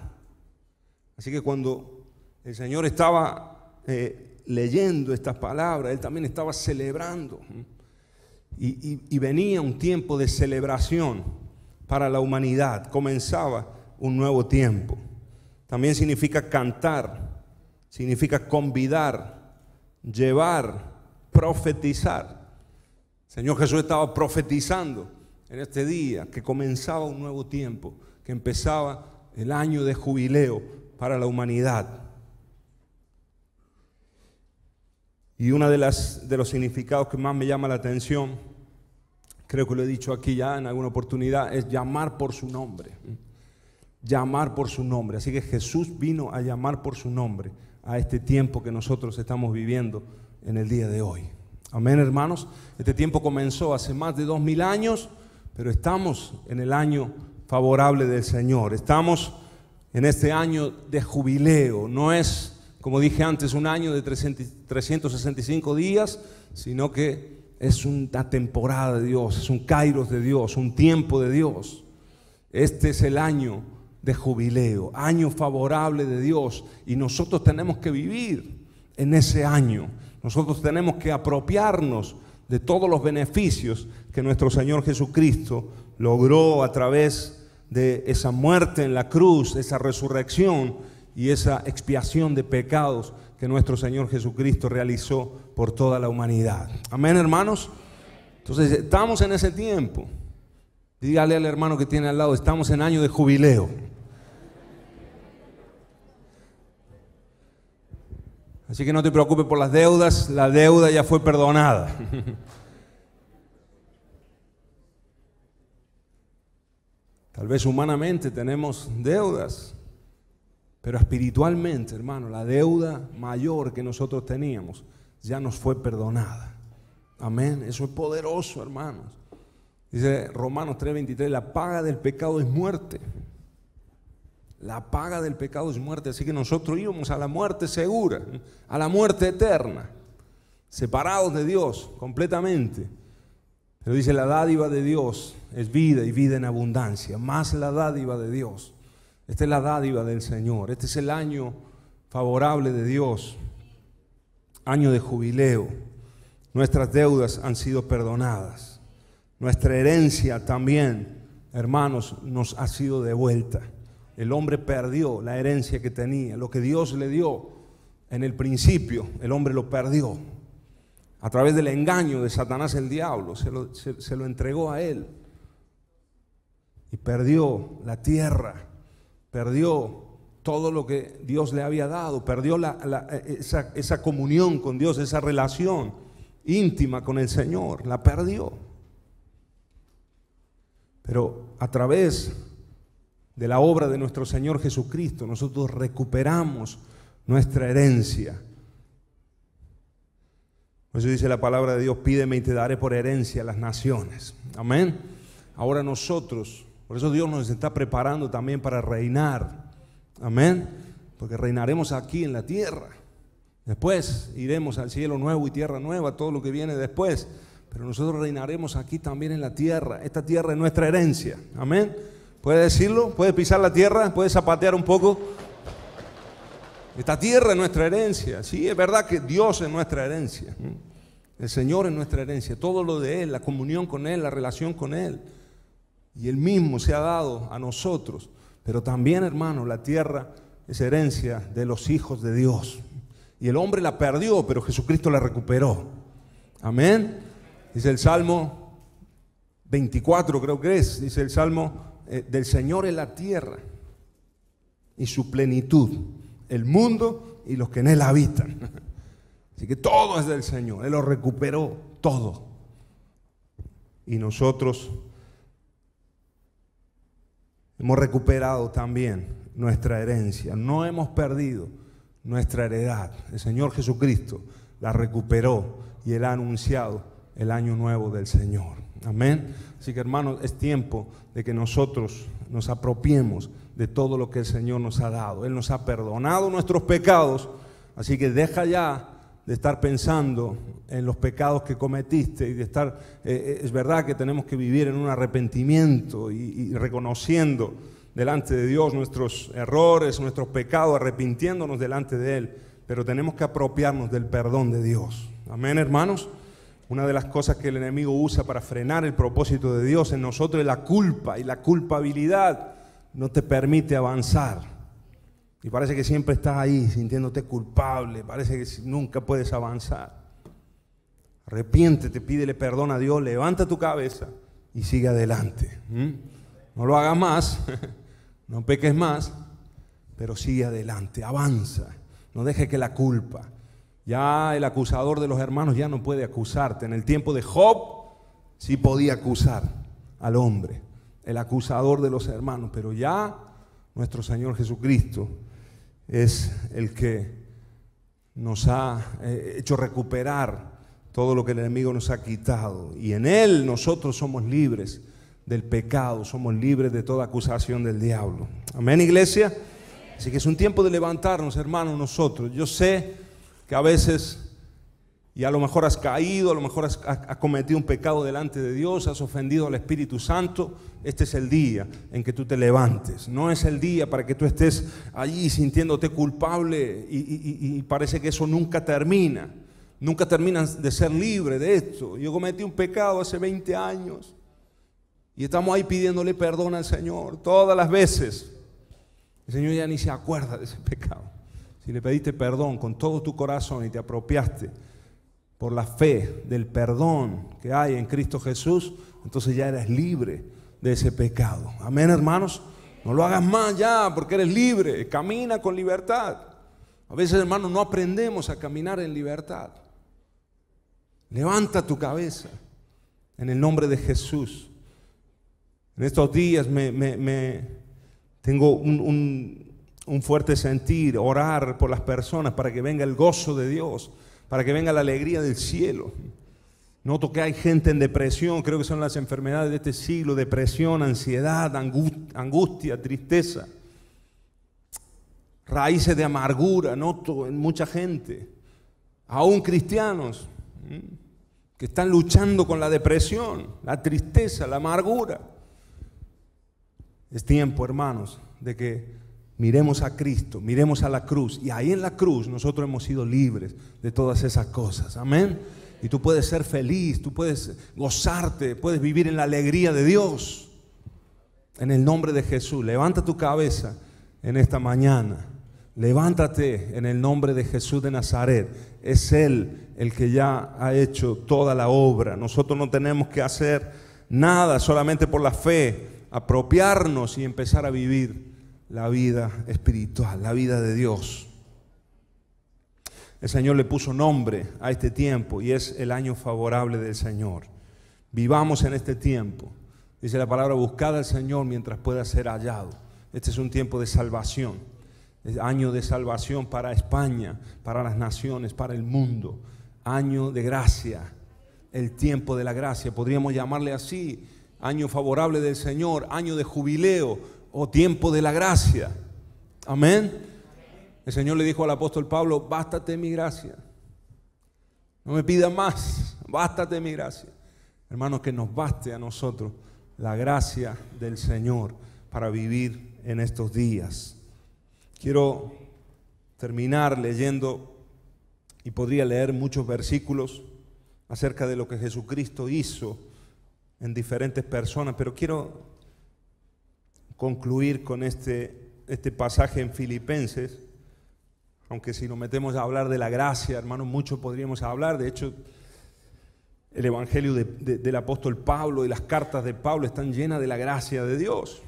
Así que cuando el Señor estaba eh, leyendo estas palabras, Él también estaba celebrando. y venía un tiempo de celebración para la humanidad. Comenzaba un nuevo tiempo. También significa cantar, significa convidar, llevar, profetizar. Señor Jesús estaba profetizando en este día que comenzaba un nuevo tiempo, que empezaba el año de jubileo para la humanidad. Y uno de, las, de los significados que más me llama la atención, creo que lo he dicho aquí ya en alguna oportunidad, es llamar por su nombre. Llamar por su nombre. Así que Jesús vino a llamar por su nombre a este tiempo que nosotros estamos viviendo en el día de hoy. Amén, hermanos. Este tiempo comenzó hace más de dos mil años, pero estamos en el año favorable del Señor. Estamos en este año de jubileo. No es, como dije antes, un año de 365 días, sino que es una temporada de Dios, es un kairos de Dios, un tiempo de Dios. Este es el año de jubileo, año favorable de Dios, y nosotros tenemos que vivir en ese año. Nosotros tenemos que apropiarnos de todos los beneficios que nuestro Señor Jesucristo logró a través de esa muerte en la cruz, esa resurrección y esa expiación de pecados que nuestro Señor Jesucristo realizó por toda la humanidad. Amén, hermanos. Entonces, estamos en ese tiempo. Dígale al hermano que tiene al lado, estamos en año de jubileo. Así que no te preocupes por las deudas, la deuda ya fue perdonada. Tal vez humanamente tenemos deudas, pero espiritualmente, hermano, la deuda mayor que nosotros teníamos ya nos fue perdonada. Amén, eso es poderoso, hermanos. Dice Romanos 3:23, la paga del pecado es muerte. La paga del pecado es muerte, así que nosotros íbamos a la muerte segura, a la muerte eterna, separados de Dios completamente. Pero dice, la dádiva de Dios es vida y vida en abundancia, más la dádiva de Dios. Esta es la dádiva del Señor, este es el año favorable de Dios, año de jubileo. Nuestras deudas han sido perdonadas. Nuestra herencia también, hermanos, nos ha sido devuelta. El hombre perdió la herencia que tenía, lo que Dios le dio en el principio, el hombre lo perdió. A través del engaño de Satanás el diablo, se lo, entregó a él. Y perdió la tierra, perdió todo lo que Dios le había dado, perdió esa, esa comunión con Dios, esa relación íntima con el Señor, la perdió. Pero a través de la obra de nuestro Señor Jesucristo, nosotros recuperamos nuestra herencia. Por eso dice la palabra de Dios, pídeme y te daré por herencia las naciones. Amén. Ahora nosotros, por eso Dios nos está preparando también para reinar. Amén. Porque reinaremos aquí en la tierra. Después iremos al cielo nuevo y tierra nueva, todo lo que viene después. Pero nosotros reinaremos aquí también en la tierra. Esta tierra es nuestra herencia. Amén. ¿Puede decirlo? ¿Puede pisar la tierra? ¿Puede zapatear un poco? Esta tierra es nuestra herencia. Sí, es verdad que Dios es nuestra herencia. El Señor es nuestra herencia. Todo lo de Él, la comunión con Él, la relación con Él. Y Él mismo se ha dado a nosotros. Pero también, hermano, la tierra es herencia de los hijos de Dios. Y el hombre la perdió, pero Jesucristo la recuperó. Amén. Dice el Salmo 24, creo que es. Dice el Salmo eh, del Señor en la tierra y su plenitud, el mundo y los que en él habitan. Así que todo es del Señor, Él lo recuperó todo. Y nosotros hemos recuperado también nuestra herencia, no hemos perdido nuestra heredad. El Señor Jesucristo la recuperó y Él ha anunciado el año nuevo del Señor. Amén. Así que hermanos, es tiempo de que nosotros nos apropiemos de todo lo que el Señor nos ha dado. Él nos ha perdonado nuestros pecados, así que deja ya de estar pensando en los pecados que cometiste y de estar, eh, eh, es verdad que tenemos que vivir en un arrepentimiento y reconociendo delante de Dios nuestros errores, nuestros pecados, arrepintiéndonos delante de Él, pero tenemos que apropiarnos del perdón de Dios. Amén, hermanos. Una de las cosas que el enemigo usa para frenar el propósito de Dios en nosotros es la culpa y la culpabilidad no te permite avanzar. Y parece que siempre estás ahí sintiéndote culpable, parece que nunca puedes avanzar. Arrepiéntete, pídele perdón a Dios, levanta tu cabeza y sigue adelante. No lo hagas más, no peques más, pero sigue adelante, avanza. No dejes que la culpa, ya el acusador de los hermanos ya no puede acusarte. En el tiempo de Job Si podía acusar al hombre, el acusador de los hermanos, pero ya nuestro Señor Jesucristo es el que nos ha eh, hecho recuperar todo lo que el enemigo nos ha quitado. Y en Él nosotros somos libres del pecado, somos libres de toda acusación del diablo. Amén, iglesia. Así que es un tiempo de levantarnos, hermanos, nosotros. Yo sé que a veces, y a lo mejor has caído, a lo mejor has, cometido un pecado delante de Dios, has ofendido al Espíritu Santo, este es el día en que tú te levantes. No es el día para que tú estés allí sintiéndote culpable y, y parece que eso nunca termina. Nunca terminas de ser libre de esto. Yo cometí un pecado hace 20 años y estamos ahí pidiéndole perdón al Señor todas las veces. El Señor ya ni se acuerda de ese pecado si le pediste perdón con todo tu corazón y te apropiaste por la fe del perdón que hay en Cristo Jesús, entonces ya eres libre de ese pecado. Amén, hermanos. No lo hagas más ya porque eres libre. Camina con libertad. A veces, hermanos, no aprendemos a caminar en libertad. Levanta tu cabeza en el nombre de Jesús. En estos días me, tengo un un fuerte sentir, orar por las personas para que venga el gozo de Dios, para que venga la alegría del cielo. Noto que hay gente en depresión, creo que son las enfermedades de este siglo, depresión, ansiedad, angustia, tristeza, raíces de amargura, noto en mucha gente, aún cristianos que están luchando con la depresión, la tristeza, la amargura. Es tiempo, hermanos, de que Miremos a Cristo, miremos a la cruz. Y ahí en la cruz nosotros hemos sido libres de todas esas cosas. Amén. Y tú puedes ser feliz, tú puedes gozarte, puedes vivir en la alegría de Dios. En el nombre de Jesús, levanta tu cabeza en esta mañana. Levántate en el nombre de Jesús de Nazaret. Es Él el que ya ha hecho toda la obra. Nosotros no tenemos que hacer nada solamente por la fe, apropiarnos y empezar a vivir la vida espiritual, la vida de Dios. El Señor le puso nombre a este tiempo y es el año favorable del Señor. Vivamos en este tiempo. Dice la palabra, buscad al Señor mientras pueda ser hallado. Este es un tiempo de salvación, año de salvación para España, para las naciones, para el mundo. Año de gracia, el tiempo de la gracia, podríamos llamarle así, año favorable del Señor, año de jubileo, o tiempo de la gracia. Amén. El Señor le dijo al apóstol Pablo, bástate mi gracia. No me pida más, bástate mi gracia. Hermanos, que nos baste a nosotros la gracia del Señor para vivir en estos días. Quiero terminar leyendo, y podría leer muchos versículos acerca de lo que Jesucristo hizo en diferentes personas, pero quiero concluir con este, este pasaje en Filipenses, aunque si nos metemos a hablar de la gracia, hermanos, mucho podríamos hablar, de hecho el Evangelio del apóstol Pablo y las cartas de Pablo están llenas de la gracia de Dios.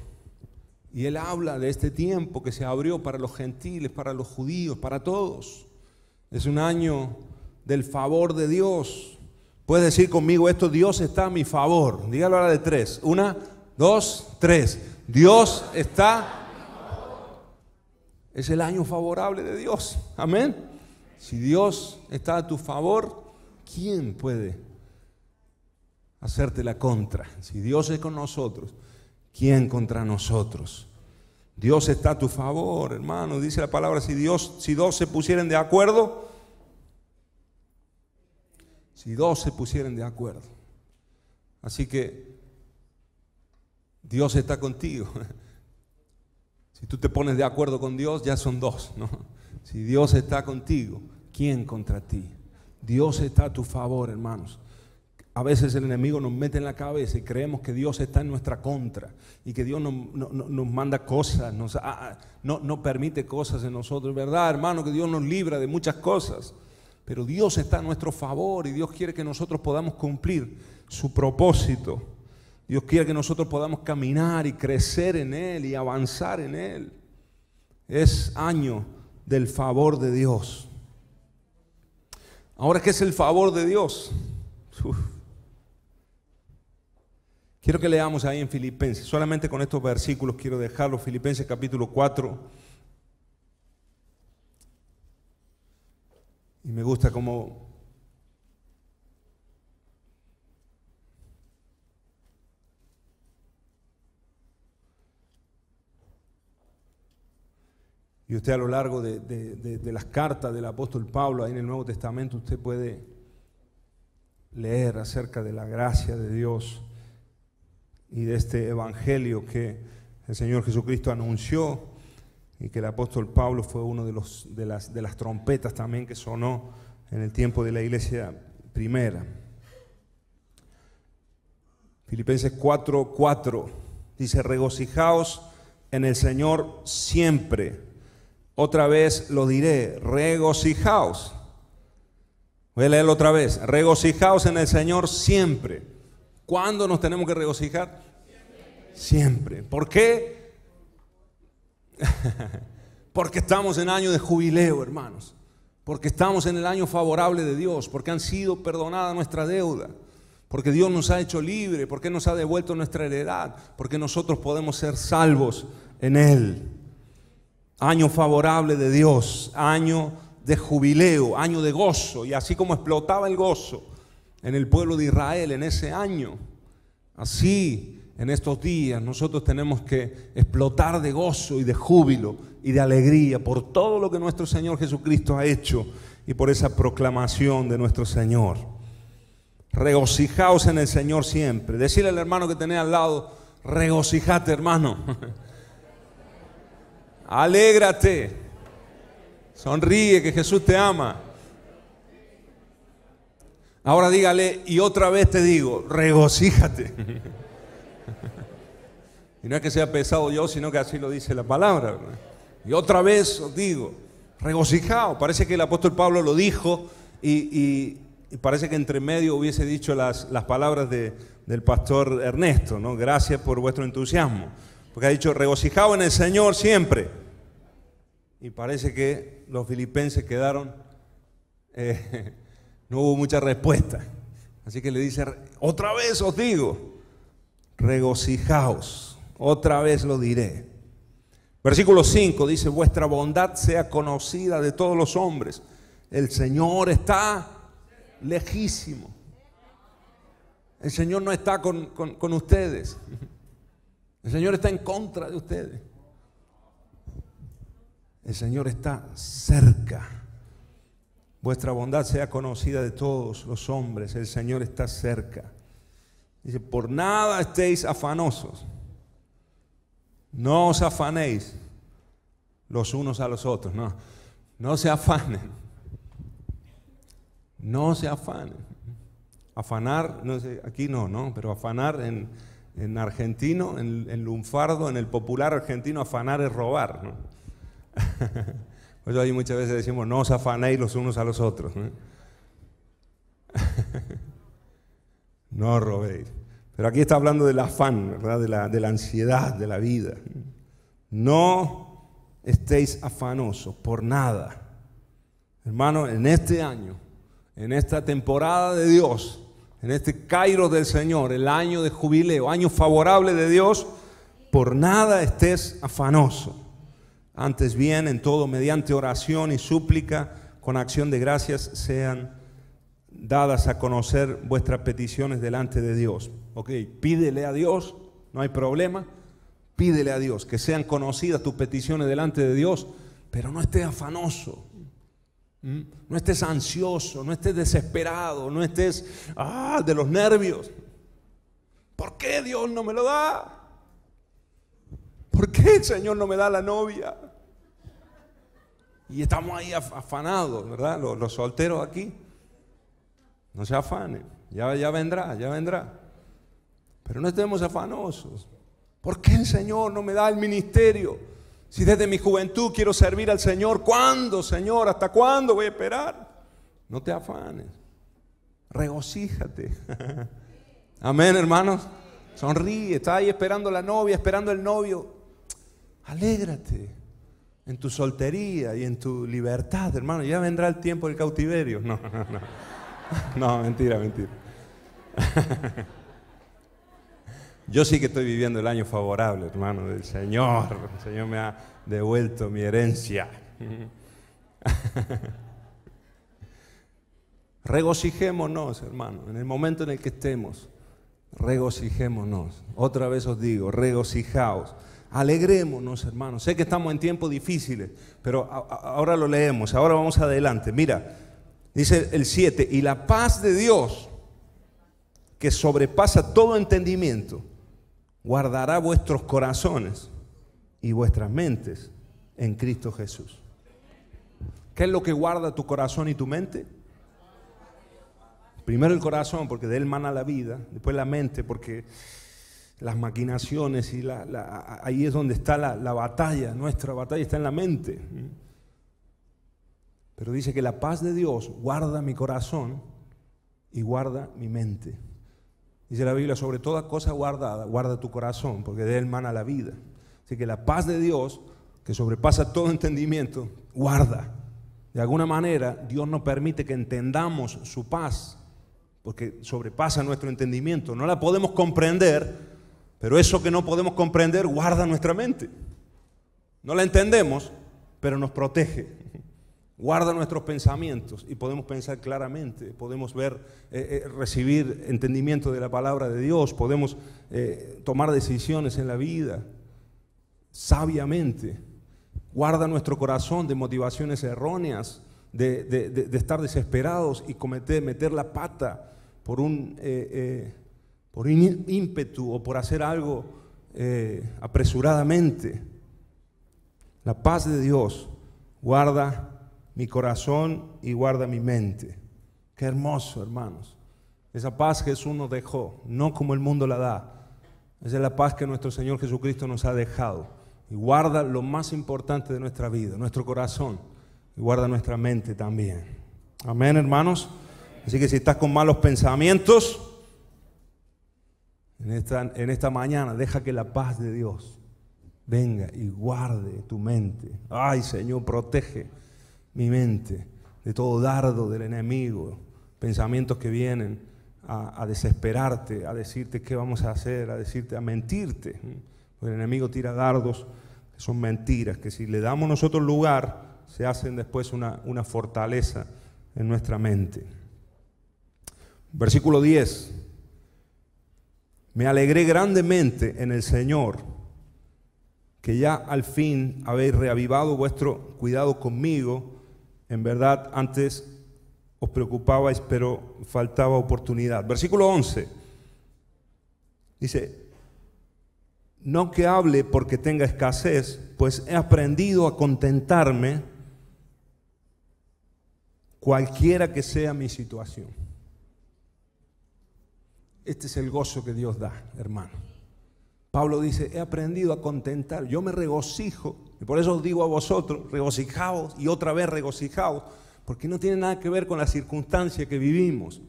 Y él habla de este tiempo que se abrió para los gentiles, para los judíos, para todos. Es un año del favor de Dios. Puedes decir conmigo esto, Dios está a mi favor. Dígalo ahora de tres. Una, dos, tres. Dios está... Es el año favorable de Dios. Amén. Si Dios está a tu favor, ¿quién puede hacerte la contra? Si Dios es con nosotros, ¿quién contra nosotros? Dios está a tu favor, hermano. Dice la palabra, si Dios, si dos se pusieran de acuerdo, si dos se pusieran de acuerdo. Así que Dios está contigo. Si tú te pones de acuerdo con Dios, ya son dos, ¿no? Si Dios está contigo, ¿quién contra ti? Dios está a tu favor, hermanos. A veces el enemigo nos mete en la cabeza y creemos que Dios está en nuestra contra y que Dios nos, manda cosas, ah, ah, no, permite cosas en nosotros. ¿Verdad, hermano? Que Dios nos libra de muchas cosas. Pero Dios está a nuestro favor y Dios quiere que nosotros podamos cumplir su propósito. Dios quiere que nosotros podamos caminar y crecer en Él y avanzar en Él. Es año del favor de Dios. Ahora, ¿qué es el favor de Dios? Quiero que leamos ahí en Filipenses. Solamente con estos versículos quiero dejarlo. Filipenses capítulo 4. Y me gusta cómo Y usted a lo largo de, las cartas del apóstol Pablo, ahí en el Nuevo Testamento, usted puede leer acerca de la gracia de Dios y de este Evangelio que el Señor Jesucristo anunció y que el apóstol Pablo fue uno de, los, las, de las trompetas también que sonó en el tiempo de la iglesia primera. Filipenses 4:4 dice, regocijaos en el Señor siempre. Otra vez lo diré, regocijaos. Voy a leerlo otra vez. Regocijaos en el Señor siempre. ¿Cuándo nos tenemos que regocijar? Siempre. ¿Por qué? porque estamos en año de jubileo, hermanos. Porque estamos en el año favorable de Dios. Porque han sido perdonada nuestra deuda. Porque Dios nos ha hecho libre. Porque nos ha devuelto nuestra heredad. Porque nosotros podemos ser salvos en Él año favorable de Dios, año de jubileo, año de gozo. Y así como explotaba el gozo en el pueblo de Israel en ese año, así en estos días nosotros tenemos que explotar de gozo y de júbilo y de alegría por todo lo que nuestro Señor Jesucristo ha hecho y por esa proclamación de nuestro Señor. Regocijaos en el Señor siempre. Decirle al hermano que tenés al lado, regocijate hermano. Alégrate. Sonríe que Jesús te ama. Ahora dígale, y otra vez te digo, regocíjate. y no es que sea pesado yo, sino que así lo dice la palabra. Y otra vez os digo, regocijado. Parece que el apóstol Pablo lo dijo y, parece que entre medio hubiese dicho las, las palabras del pastor Ernesto, ¿no? Gracias por vuestro entusiasmo. Porque ha dicho, regocijado en el Señor siempre. Y parece que los filipenses quedaron, eh, no hubo mucha respuesta. Así que le dice, otra vez os digo, regocijaos, otra vez lo diré. Versículo 5 dice, vuestra bondad sea conocida de todos los hombres. El Señor está lejísimo. El Señor no está con, con, con ustedes. El Señor está en contra de ustedes. El Señor está cerca. Vuestra bondad sea conocida de todos los hombres. El Señor está cerca. Dice, por nada estéis afanosos. No os afanéis los unos a los otros. No, no se afanen. No se afanen. Afanar, no sé, aquí no, no, pero afanar en en argentino, en, lunfardo, en el popular argentino, afanar es robar. ¿no? Por eso ahí muchas veces decimos, no os afanéis los unos a los otros. ¿no? robéis. Pero aquí está hablando del afán, De, la, de la ansiedad, de la vida. No estéis afanosos por nada. Hermano, en este año, en esta temporada de Dios, en este Cairo del Señor, el año de jubileo, año favorable de Dios, por nada estés afanoso. Antes bien, en todo, mediante oración y súplica, con acción de gracias, sean dadas a conocer vuestras peticiones delante de Dios. Ok, pídele a Dios, no hay problema, pídele a Dios, que sean conocidas tus peticiones delante de Dios, pero no estés afanoso. Mm. No estés ansioso, no estés desesperado, no estés ah, de los nervios. ¿Por qué Dios no me lo da? ¿Por qué el Señor no me da la novia? Y estamos ahí afanados, ¿verdad? Los, solteros aquí. No se afanen, ya, ya vendrá, ya vendrá. Pero no estemos afanosos. ¿Por qué el Señor no me da el ministerio? Si desde mi juventud quiero servir al Señor, ¿cuándo, Señor? ¿Hasta cuándo voy a esperar? No te afanes. Regocíjate. Amén, hermanos. Sonríe. Está ahí esperando la novia, esperando el novio. Alégrate en tu soltería y en tu libertad, hermano. Ya vendrá el tiempo del cautiverio. No, no, no. No, mentira, mentira. Yo sí que estoy viviendo el año favorable, hermano, del Señor. El Señor me ha devuelto mi herencia. regocijémonos, hermano, en el momento en el que estemos. Regocijémonos. Otra vez os digo, regocijaos. Alegrémonos, hermano. Sé que estamos en tiempos difíciles, pero ahora lo leemos, ahora vamos adelante. Mira, dice el 7, y la paz de Dios, que sobrepasa todo entendimiento, guardará vuestros corazones y vuestras mentes en Cristo Jesús. ¿Qué es lo que guarda tu corazón y tu mente? Primero el corazón, porque de él mana la vida, después la mente, porque las maquinaciones y la, ahí es donde está la, la batalla, nuestra batalla está en la mente. Pero dice que la paz de Dios guarda mi corazón y guarda mi mente. Dice la Biblia, sobre toda cosa guardada, guarda tu corazón, porque de él mana la vida. Así que la paz de Dios, que sobrepasa todo entendimiento, guarda. De alguna manera, Dios nos permite que entendamos su paz, porque sobrepasa nuestro entendimiento. No la podemos comprender, pero eso que no podemos comprender guarda nuestra mente. No la entendemos, pero nos protege guarda nuestros pensamientos y podemos pensar claramente, podemos ver, eh, eh, recibir entendimiento de la palabra de Dios, podemos eh, tomar decisiones en la vida sabiamente. Guarda nuestro corazón de motivaciones erróneas, de, estar desesperados y cometer, meter la pata por un, por un ímpetu o por hacer algo apresuradamente. La paz de Dios guarda mi corazón y guarda mi mente. Qué hermoso, hermanos. Esa paz Jesús nos dejó, no como el mundo la da. Esa es la paz que nuestro Señor Jesucristo nos ha dejado. Y guarda lo más importante de nuestra vida, nuestro corazón. Y guarda nuestra mente también. Amén, hermanos. Así que si estás con malos pensamientos, en esta, en esta mañana deja que la paz de Dios venga y guarde tu mente. Ay, Señor, protege mi mente de todo dardo del enemigo, pensamientos que vienen a, desesperarte, a decirte qué vamos a hacer, a decirte, a mentirte. Pues el enemigo tira dardos que son mentiras, que si le damos nosotros lugar, se hacen después una, una fortaleza en nuestra mente. Versículo 10. Me alegré grandemente en el Señor, que ya al fin habéis reavivado vuestro cuidado conmigo en verdad, antes os preocupabais, pero faltaba oportunidad. Versículo 11. Dice, no que hable porque tenga escasez, pues he aprendido a contentarme cualquiera que sea mi situación. Este es el gozo que Dios da, hermano. Pablo dice, he aprendido a contentar, yo me regocijo y por eso os digo a vosotros, regocijaos y otra vez regocijaos, porque no tiene nada que ver con la circunstancia que vivimos.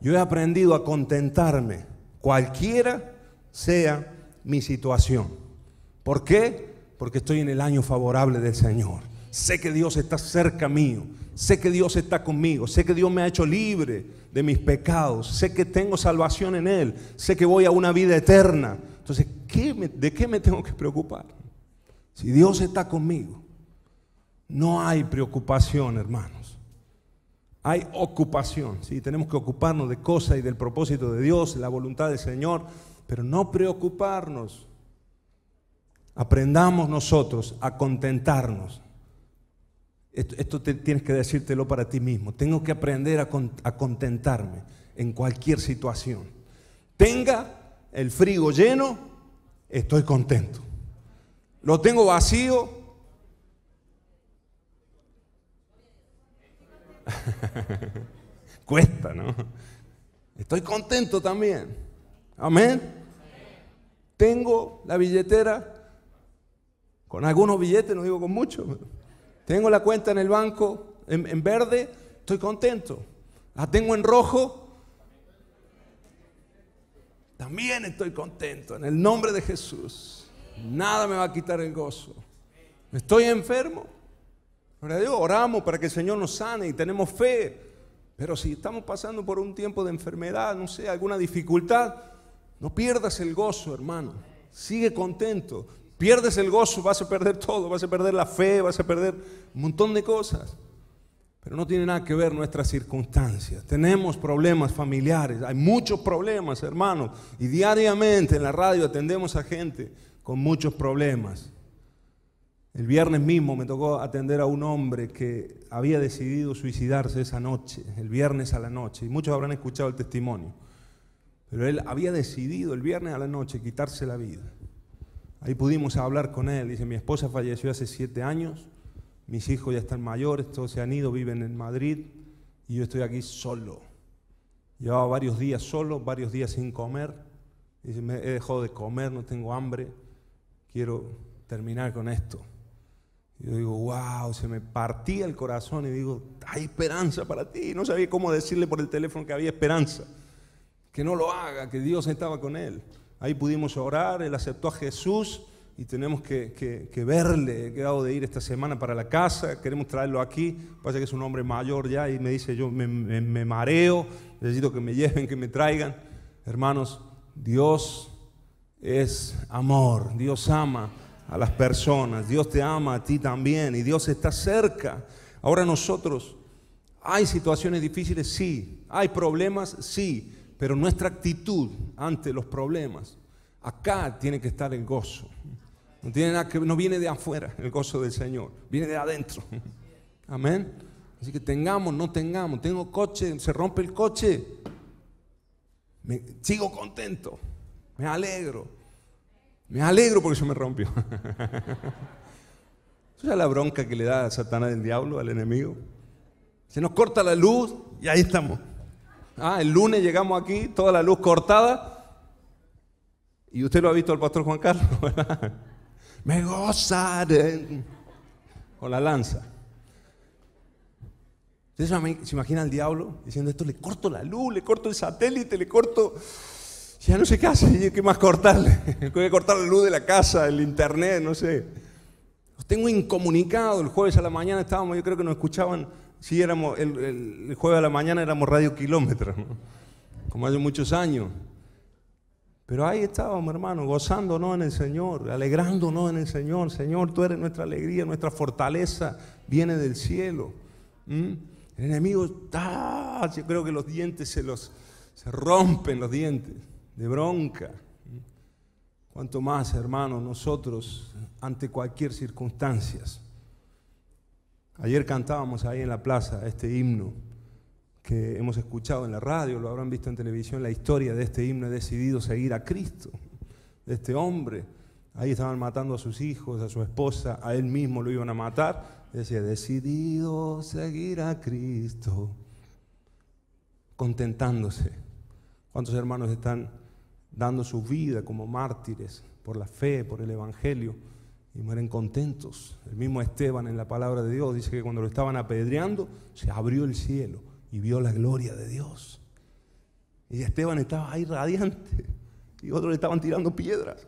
Yo he aprendido a contentarme, cualquiera sea mi situación. ¿Por qué? Porque estoy en el año favorable del Señor. Sé que Dios está cerca mío, sé que Dios está conmigo, sé que Dios me ha hecho libre de mis pecados, sé que tengo salvación en Él, sé que voy a una vida eterna. Entonces, ¿de qué me tengo que preocupar? Si Dios está conmigo, no hay preocupación, hermanos. Hay ocupación. Sí, tenemos que ocuparnos de cosas y del propósito de Dios, la voluntad del Señor, pero no preocuparnos. Aprendamos nosotros a contentarnos. Esto, tienes que decírtelo para ti mismo. Tengo que aprender a, a contentarme en cualquier situación. Tenga el frigo lleno, estoy contento. Lo tengo vacío. Cuesta, ¿no? Estoy contento también. Amén. Tengo la billetera con algunos billetes, no digo con muchos. Tengo la cuenta en el banco en, en verde, estoy contento. La tengo en rojo, también estoy contento. En el nombre de Jesús. Nada me va a quitar el gozo. Estoy enfermo. Dios, oramos para que el Señor nos sane y tenemos fe. Pero si estamos pasando por un tiempo de enfermedad, no sé, alguna dificultad, no pierdas el gozo, hermano. Sigue contento. Pierdes el gozo, vas a perder todo, vas a perder la fe, vas a perder un montón de cosas. Pero no tiene nada que ver nuestras circunstancias. Tenemos problemas familiares, hay muchos problemas, hermano. Y diariamente en la radio atendemos a gente con muchos problemas. El viernes mismo me tocó atender a un hombre que había decidido suicidarse esa noche, el viernes a la noche, y muchos habrán escuchado el testimonio. Pero él había decidido el viernes a la noche quitarse la vida. Ahí pudimos hablar con él. Dice, mi esposa falleció hace siete años, mis hijos ya están mayores, todos se han ido, viven en Madrid, y yo estoy aquí solo. Llevaba varios días solo, varios días sin comer. Dice, me he dejado de comer, no tengo hambre quiero terminar con esto. Yo digo, wow, se me partía el corazón y digo, hay esperanza para ti. No sabía cómo decirle por el teléfono que había esperanza, que no lo haga, que Dios estaba con él. Ahí pudimos orar, él aceptó a Jesús y tenemos que, verle. He quedado de ir esta semana para la casa, queremos traerlo aquí. Parece que es un hombre mayor ya y me dice, yo me, me mareo, necesito que me lleven, que me traigan. Hermanos, Dios es amor. Dios ama a las personas, Dios te ama a ti también y Dios está cerca. Ahora nosotros, hay situaciones difíciles, sí, hay problemas, sí, pero nuestra actitud ante los problemas, acá tiene que estar el gozo. No, tiene nada que, no viene de afuera el gozo del Señor, viene de adentro. Amén. Así que tengamos, no tengamos, tengo coche, se rompe el coche, me, sigo contento. Me alegro. Me alegro porque yo me rompí. Esa es la bronca que le da a Satanás del diablo, al enemigo. Se nos corta la luz y ahí estamos. Ah, el lunes llegamos aquí, toda la luz cortada. Y usted lo ha visto al pastor Juan Carlos, ¿verdad? Me gozaré con la lanza. ¿Usted se imagina al diablo diciendo esto? Le corto la luz, le corto el satélite, le corto ya no sé qué hacer, ¿qué más cortarle? Voy a cortar la luz de la casa, el internet, no sé. Los tengo incomunicados. El jueves a la mañana estábamos, yo creo que nos escuchaban. Si éramos, el, jueves a la mañana éramos Radio kilómetros, como hace muchos años. Pero ahí estábamos, hermano, gozándonos en el Señor, alegrándonos en el Señor. Señor, tú eres nuestra alegría, nuestra fortaleza viene del cielo. El enemigo está, ¡ah! yo creo que los dientes se los se rompen los dientes de bronca. Cuanto más, hermanos, nosotros ante cualquier circunstancia. Ayer cantábamos ahí en la plaza este himno que hemos escuchado en la radio, lo habrán visto en televisión, la historia de este himno, he decidido seguir a Cristo, de este hombre. Ahí estaban matando a sus hijos, a su esposa, a él mismo lo iban a matar. Decía, decidido seguir a Cristo, contentándose. ¿Cuántos hermanos están dando su vida como mártires por la fe, por el Evangelio, y mueren contentos. El mismo Esteban en la palabra de Dios dice que cuando lo estaban apedreando, se abrió el cielo y vio la gloria de Dios. Y Esteban estaba ahí radiante, y otros le estaban tirando piedras.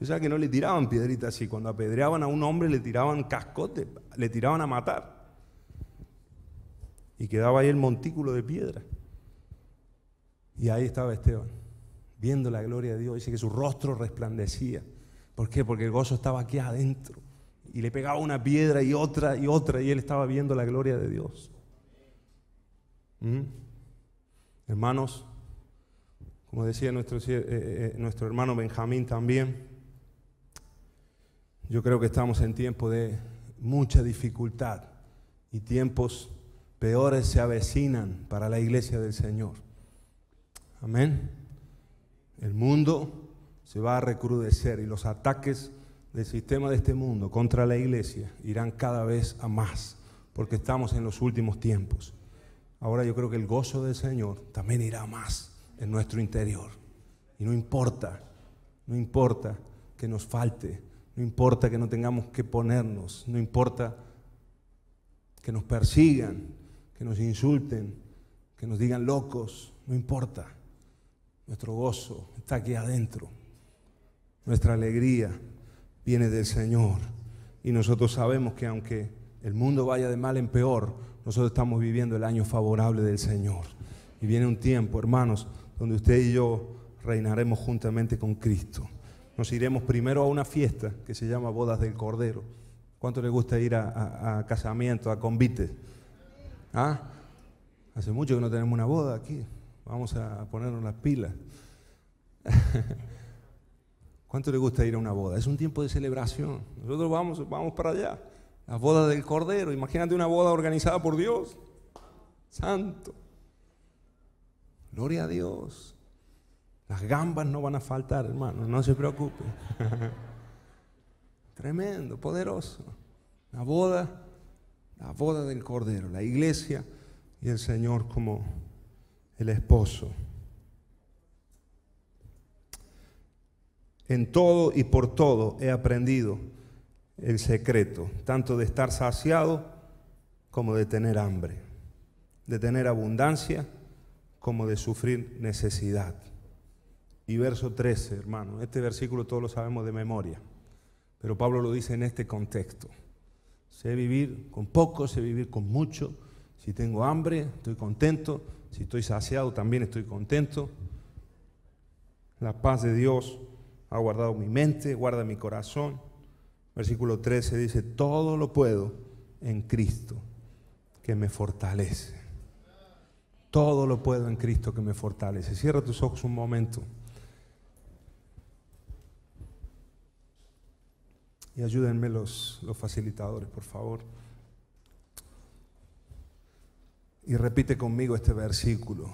O sea que no le tiraban piedritas así, cuando apedreaban a un hombre le tiraban cascotes, le tiraban a matar. Y quedaba ahí el montículo de piedra. Y ahí estaba Esteban viendo la gloria de Dios, dice que su rostro resplandecía. ¿Por qué? Porque el gozo estaba aquí adentro. Y le pegaba una piedra y otra y otra y él estaba viendo la gloria de Dios. ¿Mm? Hermanos, como decía nuestro, eh, eh, eh, nuestro hermano Benjamín también, yo creo que estamos en tiempos de mucha dificultad y tiempos peores se avecinan para la iglesia del Señor. Amén. El mundo se va a recrudecer y los ataques del sistema de este mundo contra la iglesia irán cada vez a más, porque estamos en los últimos tiempos. Ahora yo creo que el gozo del Señor también irá a más en nuestro interior. Y no importa, no importa que nos falte, no importa que no tengamos que ponernos, no importa que nos persigan, que nos insulten, que nos digan locos, no importa. Nuestro gozo está aquí adentro. Nuestra alegría viene del Señor. Y nosotros sabemos que aunque el mundo vaya de mal en peor, nosotros estamos viviendo el año favorable del Señor. Y viene un tiempo, hermanos, donde usted y yo reinaremos juntamente con Cristo. Nos iremos primero a una fiesta que se llama Bodas del Cordero. ¿Cuánto le gusta ir a, casamiento, a convites? ¿Ah? Hace mucho que no tenemos una boda aquí. Vamos a ponernos las pilas. ¿Cuánto le gusta ir a una boda? Es un tiempo de celebración. Nosotros vamos, vamos para allá. La boda del Cordero. Imagínate una boda organizada por Dios. Santo. Gloria a Dios. Las gambas no van a faltar, hermano. No se preocupe. Tremendo, poderoso. La boda, la boda del Cordero. La iglesia y el Señor como el esposo. En todo y por todo he aprendido el secreto, tanto de estar saciado como de tener hambre, de tener abundancia como de sufrir necesidad. Y verso 13, hermano, este versículo todos lo sabemos de memoria, pero Pablo lo dice en este contexto. Sé vivir con poco, sé vivir con mucho, si tengo hambre, estoy contento, si estoy saciado, también estoy contento. La paz de Dios ha guardado mi mente, guarda mi corazón. Versículo 13 dice, todo lo puedo en Cristo que me fortalece. Todo lo puedo en Cristo que me fortalece. Cierra tus ojos un momento. Y ayúdenme los, facilitadores, por favor y repite conmigo este versículo.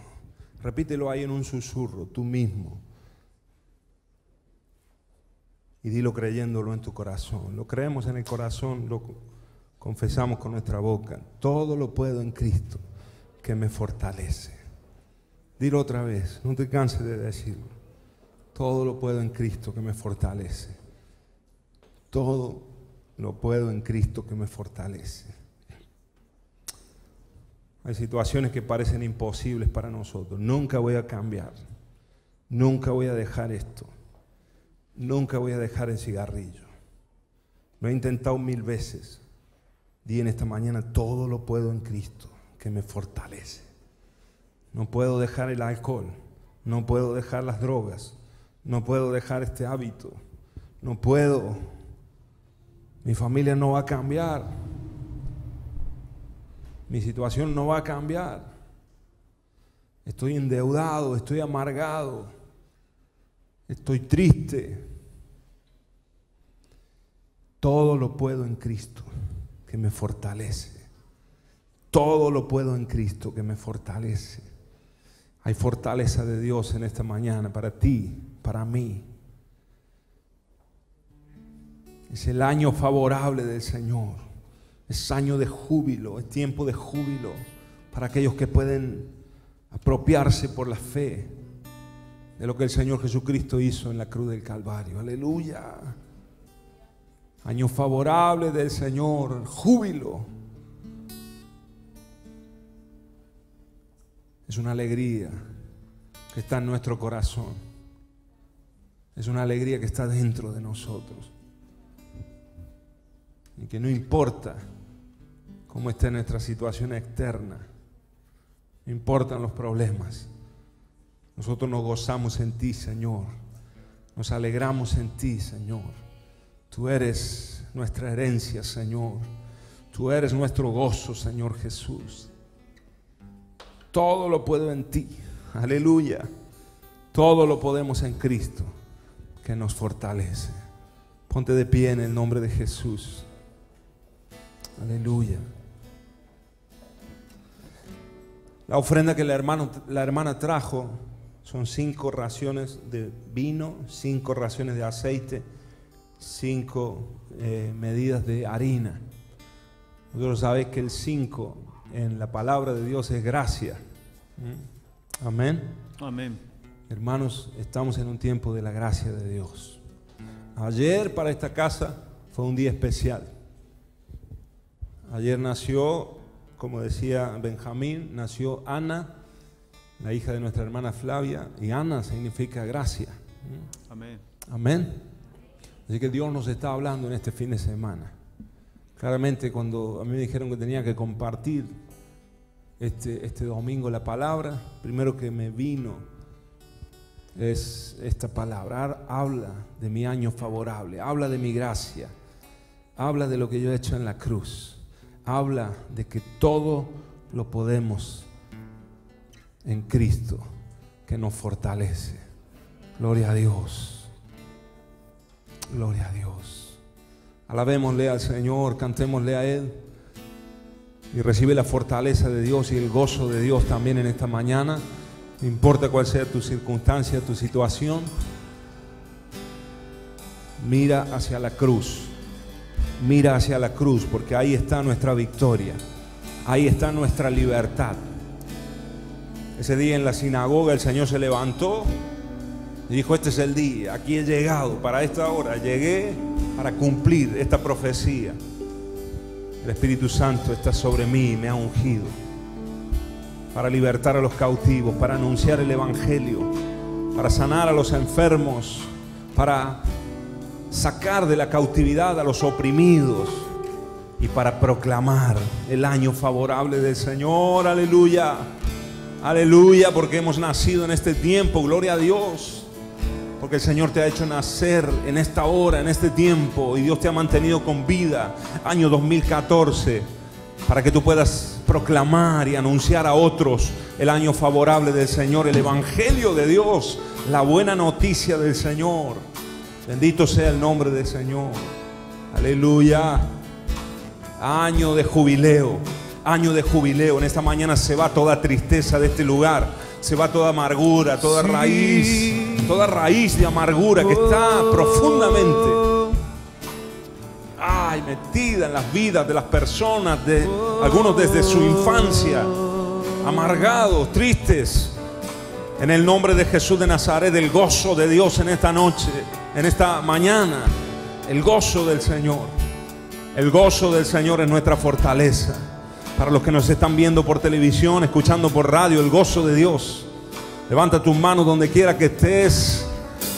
Repítelo ahí en un susurro, tú mismo. Y dilo creyéndolo en tu corazón. Lo creemos en el corazón, lo confesamos con nuestra boca. Todo lo puedo en Cristo que me fortalece. Dilo otra vez, no te canses de decirlo. Todo lo puedo en Cristo que me fortalece. Todo lo puedo en Cristo que me fortalece. Hay situaciones que parecen imposibles para nosotros. Nunca voy a cambiar. Nunca voy a dejar esto. Nunca voy a dejar el cigarrillo. Lo he intentado mil veces. Di en esta mañana, todo lo puedo en Cristo, que me fortalece. No puedo dejar el alcohol. No puedo dejar las drogas. No puedo dejar este hábito. No puedo. Mi familia no va a cambiar mi situación no va a cambiar. Estoy endeudado, estoy amargado, estoy triste. Todo lo puedo en Cristo que me fortalece. Todo lo puedo en Cristo que me fortalece. Hay fortaleza de Dios en esta mañana para ti, para mí. Es el año favorable del Señor. Es año de júbilo, es tiempo de júbilo para aquellos que pueden apropiarse por la fe de lo que el Señor Jesucristo hizo en la cruz del Calvario. Aleluya. Año favorable del Señor, júbilo. Es una alegría que está en nuestro corazón. Es una alegría que está dentro de nosotros. Y que no importa como está nuestra situación externa. No importan los problemas. Nosotros nos gozamos en ti, Señor. Nos alegramos en ti, Señor. Tú eres nuestra herencia, Señor. Tú eres nuestro gozo, Señor Jesús. Todo lo puedo en ti. Aleluya. Todo lo podemos en Cristo que nos fortalece. Ponte de pie en el nombre de Jesús. Aleluya. La ofrenda que la, hermana trajo son cinco raciones de vino, cinco raciones de aceite, cinco eh, medidas de harina. Vosotros sabéis que el cinco en la palabra de Dios es gracia. Amén. Amén. Hermanos, estamos en un tiempo de la gracia de Dios. Ayer para esta casa fue un día especial. Ayer nació como decía Benjamín, nació Ana, la hija de nuestra hermana Flavia, y Ana significa gracia. Amén. Amén. Así que Dios nos está hablando en este fin de semana. Claramente cuando a mí me dijeron que tenía que compartir este, este domingo la palabra, primero que me vino es esta palabra. Habla de mi año favorable, habla de mi gracia, habla de lo que yo he hecho en la cruz habla de que todo lo podemos en Cristo que nos fortalece. Gloria a Dios. Gloria a Dios. Alabémosle al Señor, cantémosle a Él. Y recibe la fortaleza de Dios y el gozo de Dios también en esta mañana. No importa cuál sea tu circunstancia, tu situación. Mira hacia la cruz mira hacia la cruz, porque ahí está nuestra victoria, ahí está nuestra libertad. Ese día en la sinagoga el Señor se levantó y dijo, este es el día, aquí he llegado, para esta hora llegué para cumplir esta profecía. El Espíritu Santo está sobre mí y me ha ungido para libertar a los cautivos, para anunciar el Evangelio, para sanar a los enfermos, para sacar de la cautividad a los oprimidos y para proclamar el año favorable del Señor. Aleluya. Aleluya, porque hemos nacido en este tiempo. Gloria a Dios. Porque el Señor te ha hecho nacer en esta hora, en este tiempo. Y Dios te ha mantenido con vida. Año 2014. Para que tú puedas proclamar y anunciar a otros el año favorable del Señor, el Evangelio de Dios, la buena noticia del Señor. Bendito sea el nombre del Señor. Aleluya. Año de jubileo. Año de jubileo. En esta mañana se va toda tristeza de este lugar. Se va toda amargura, toda raíz. Toda raíz de amargura que está oh. profundamente ay, metida en las vidas de las personas, de algunos desde su infancia, amargados, tristes, en el nombre de Jesús de Nazaret, el gozo de Dios en esta noche, en esta mañana, el gozo del Señor. El gozo del Señor es nuestra fortaleza. Para los que nos están viendo por televisión, escuchando por radio, el gozo de Dios. Levanta tus manos donde quiera que estés.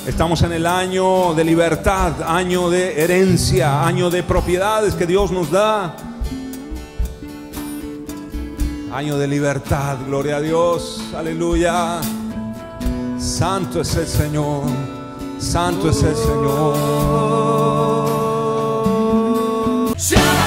Estamos en el año de libertad, año de herencia, año de propiedades que Dios nos da. Año de libertad, gloria a Dios, aleluya. Santo es el Señor, santo es el Señor.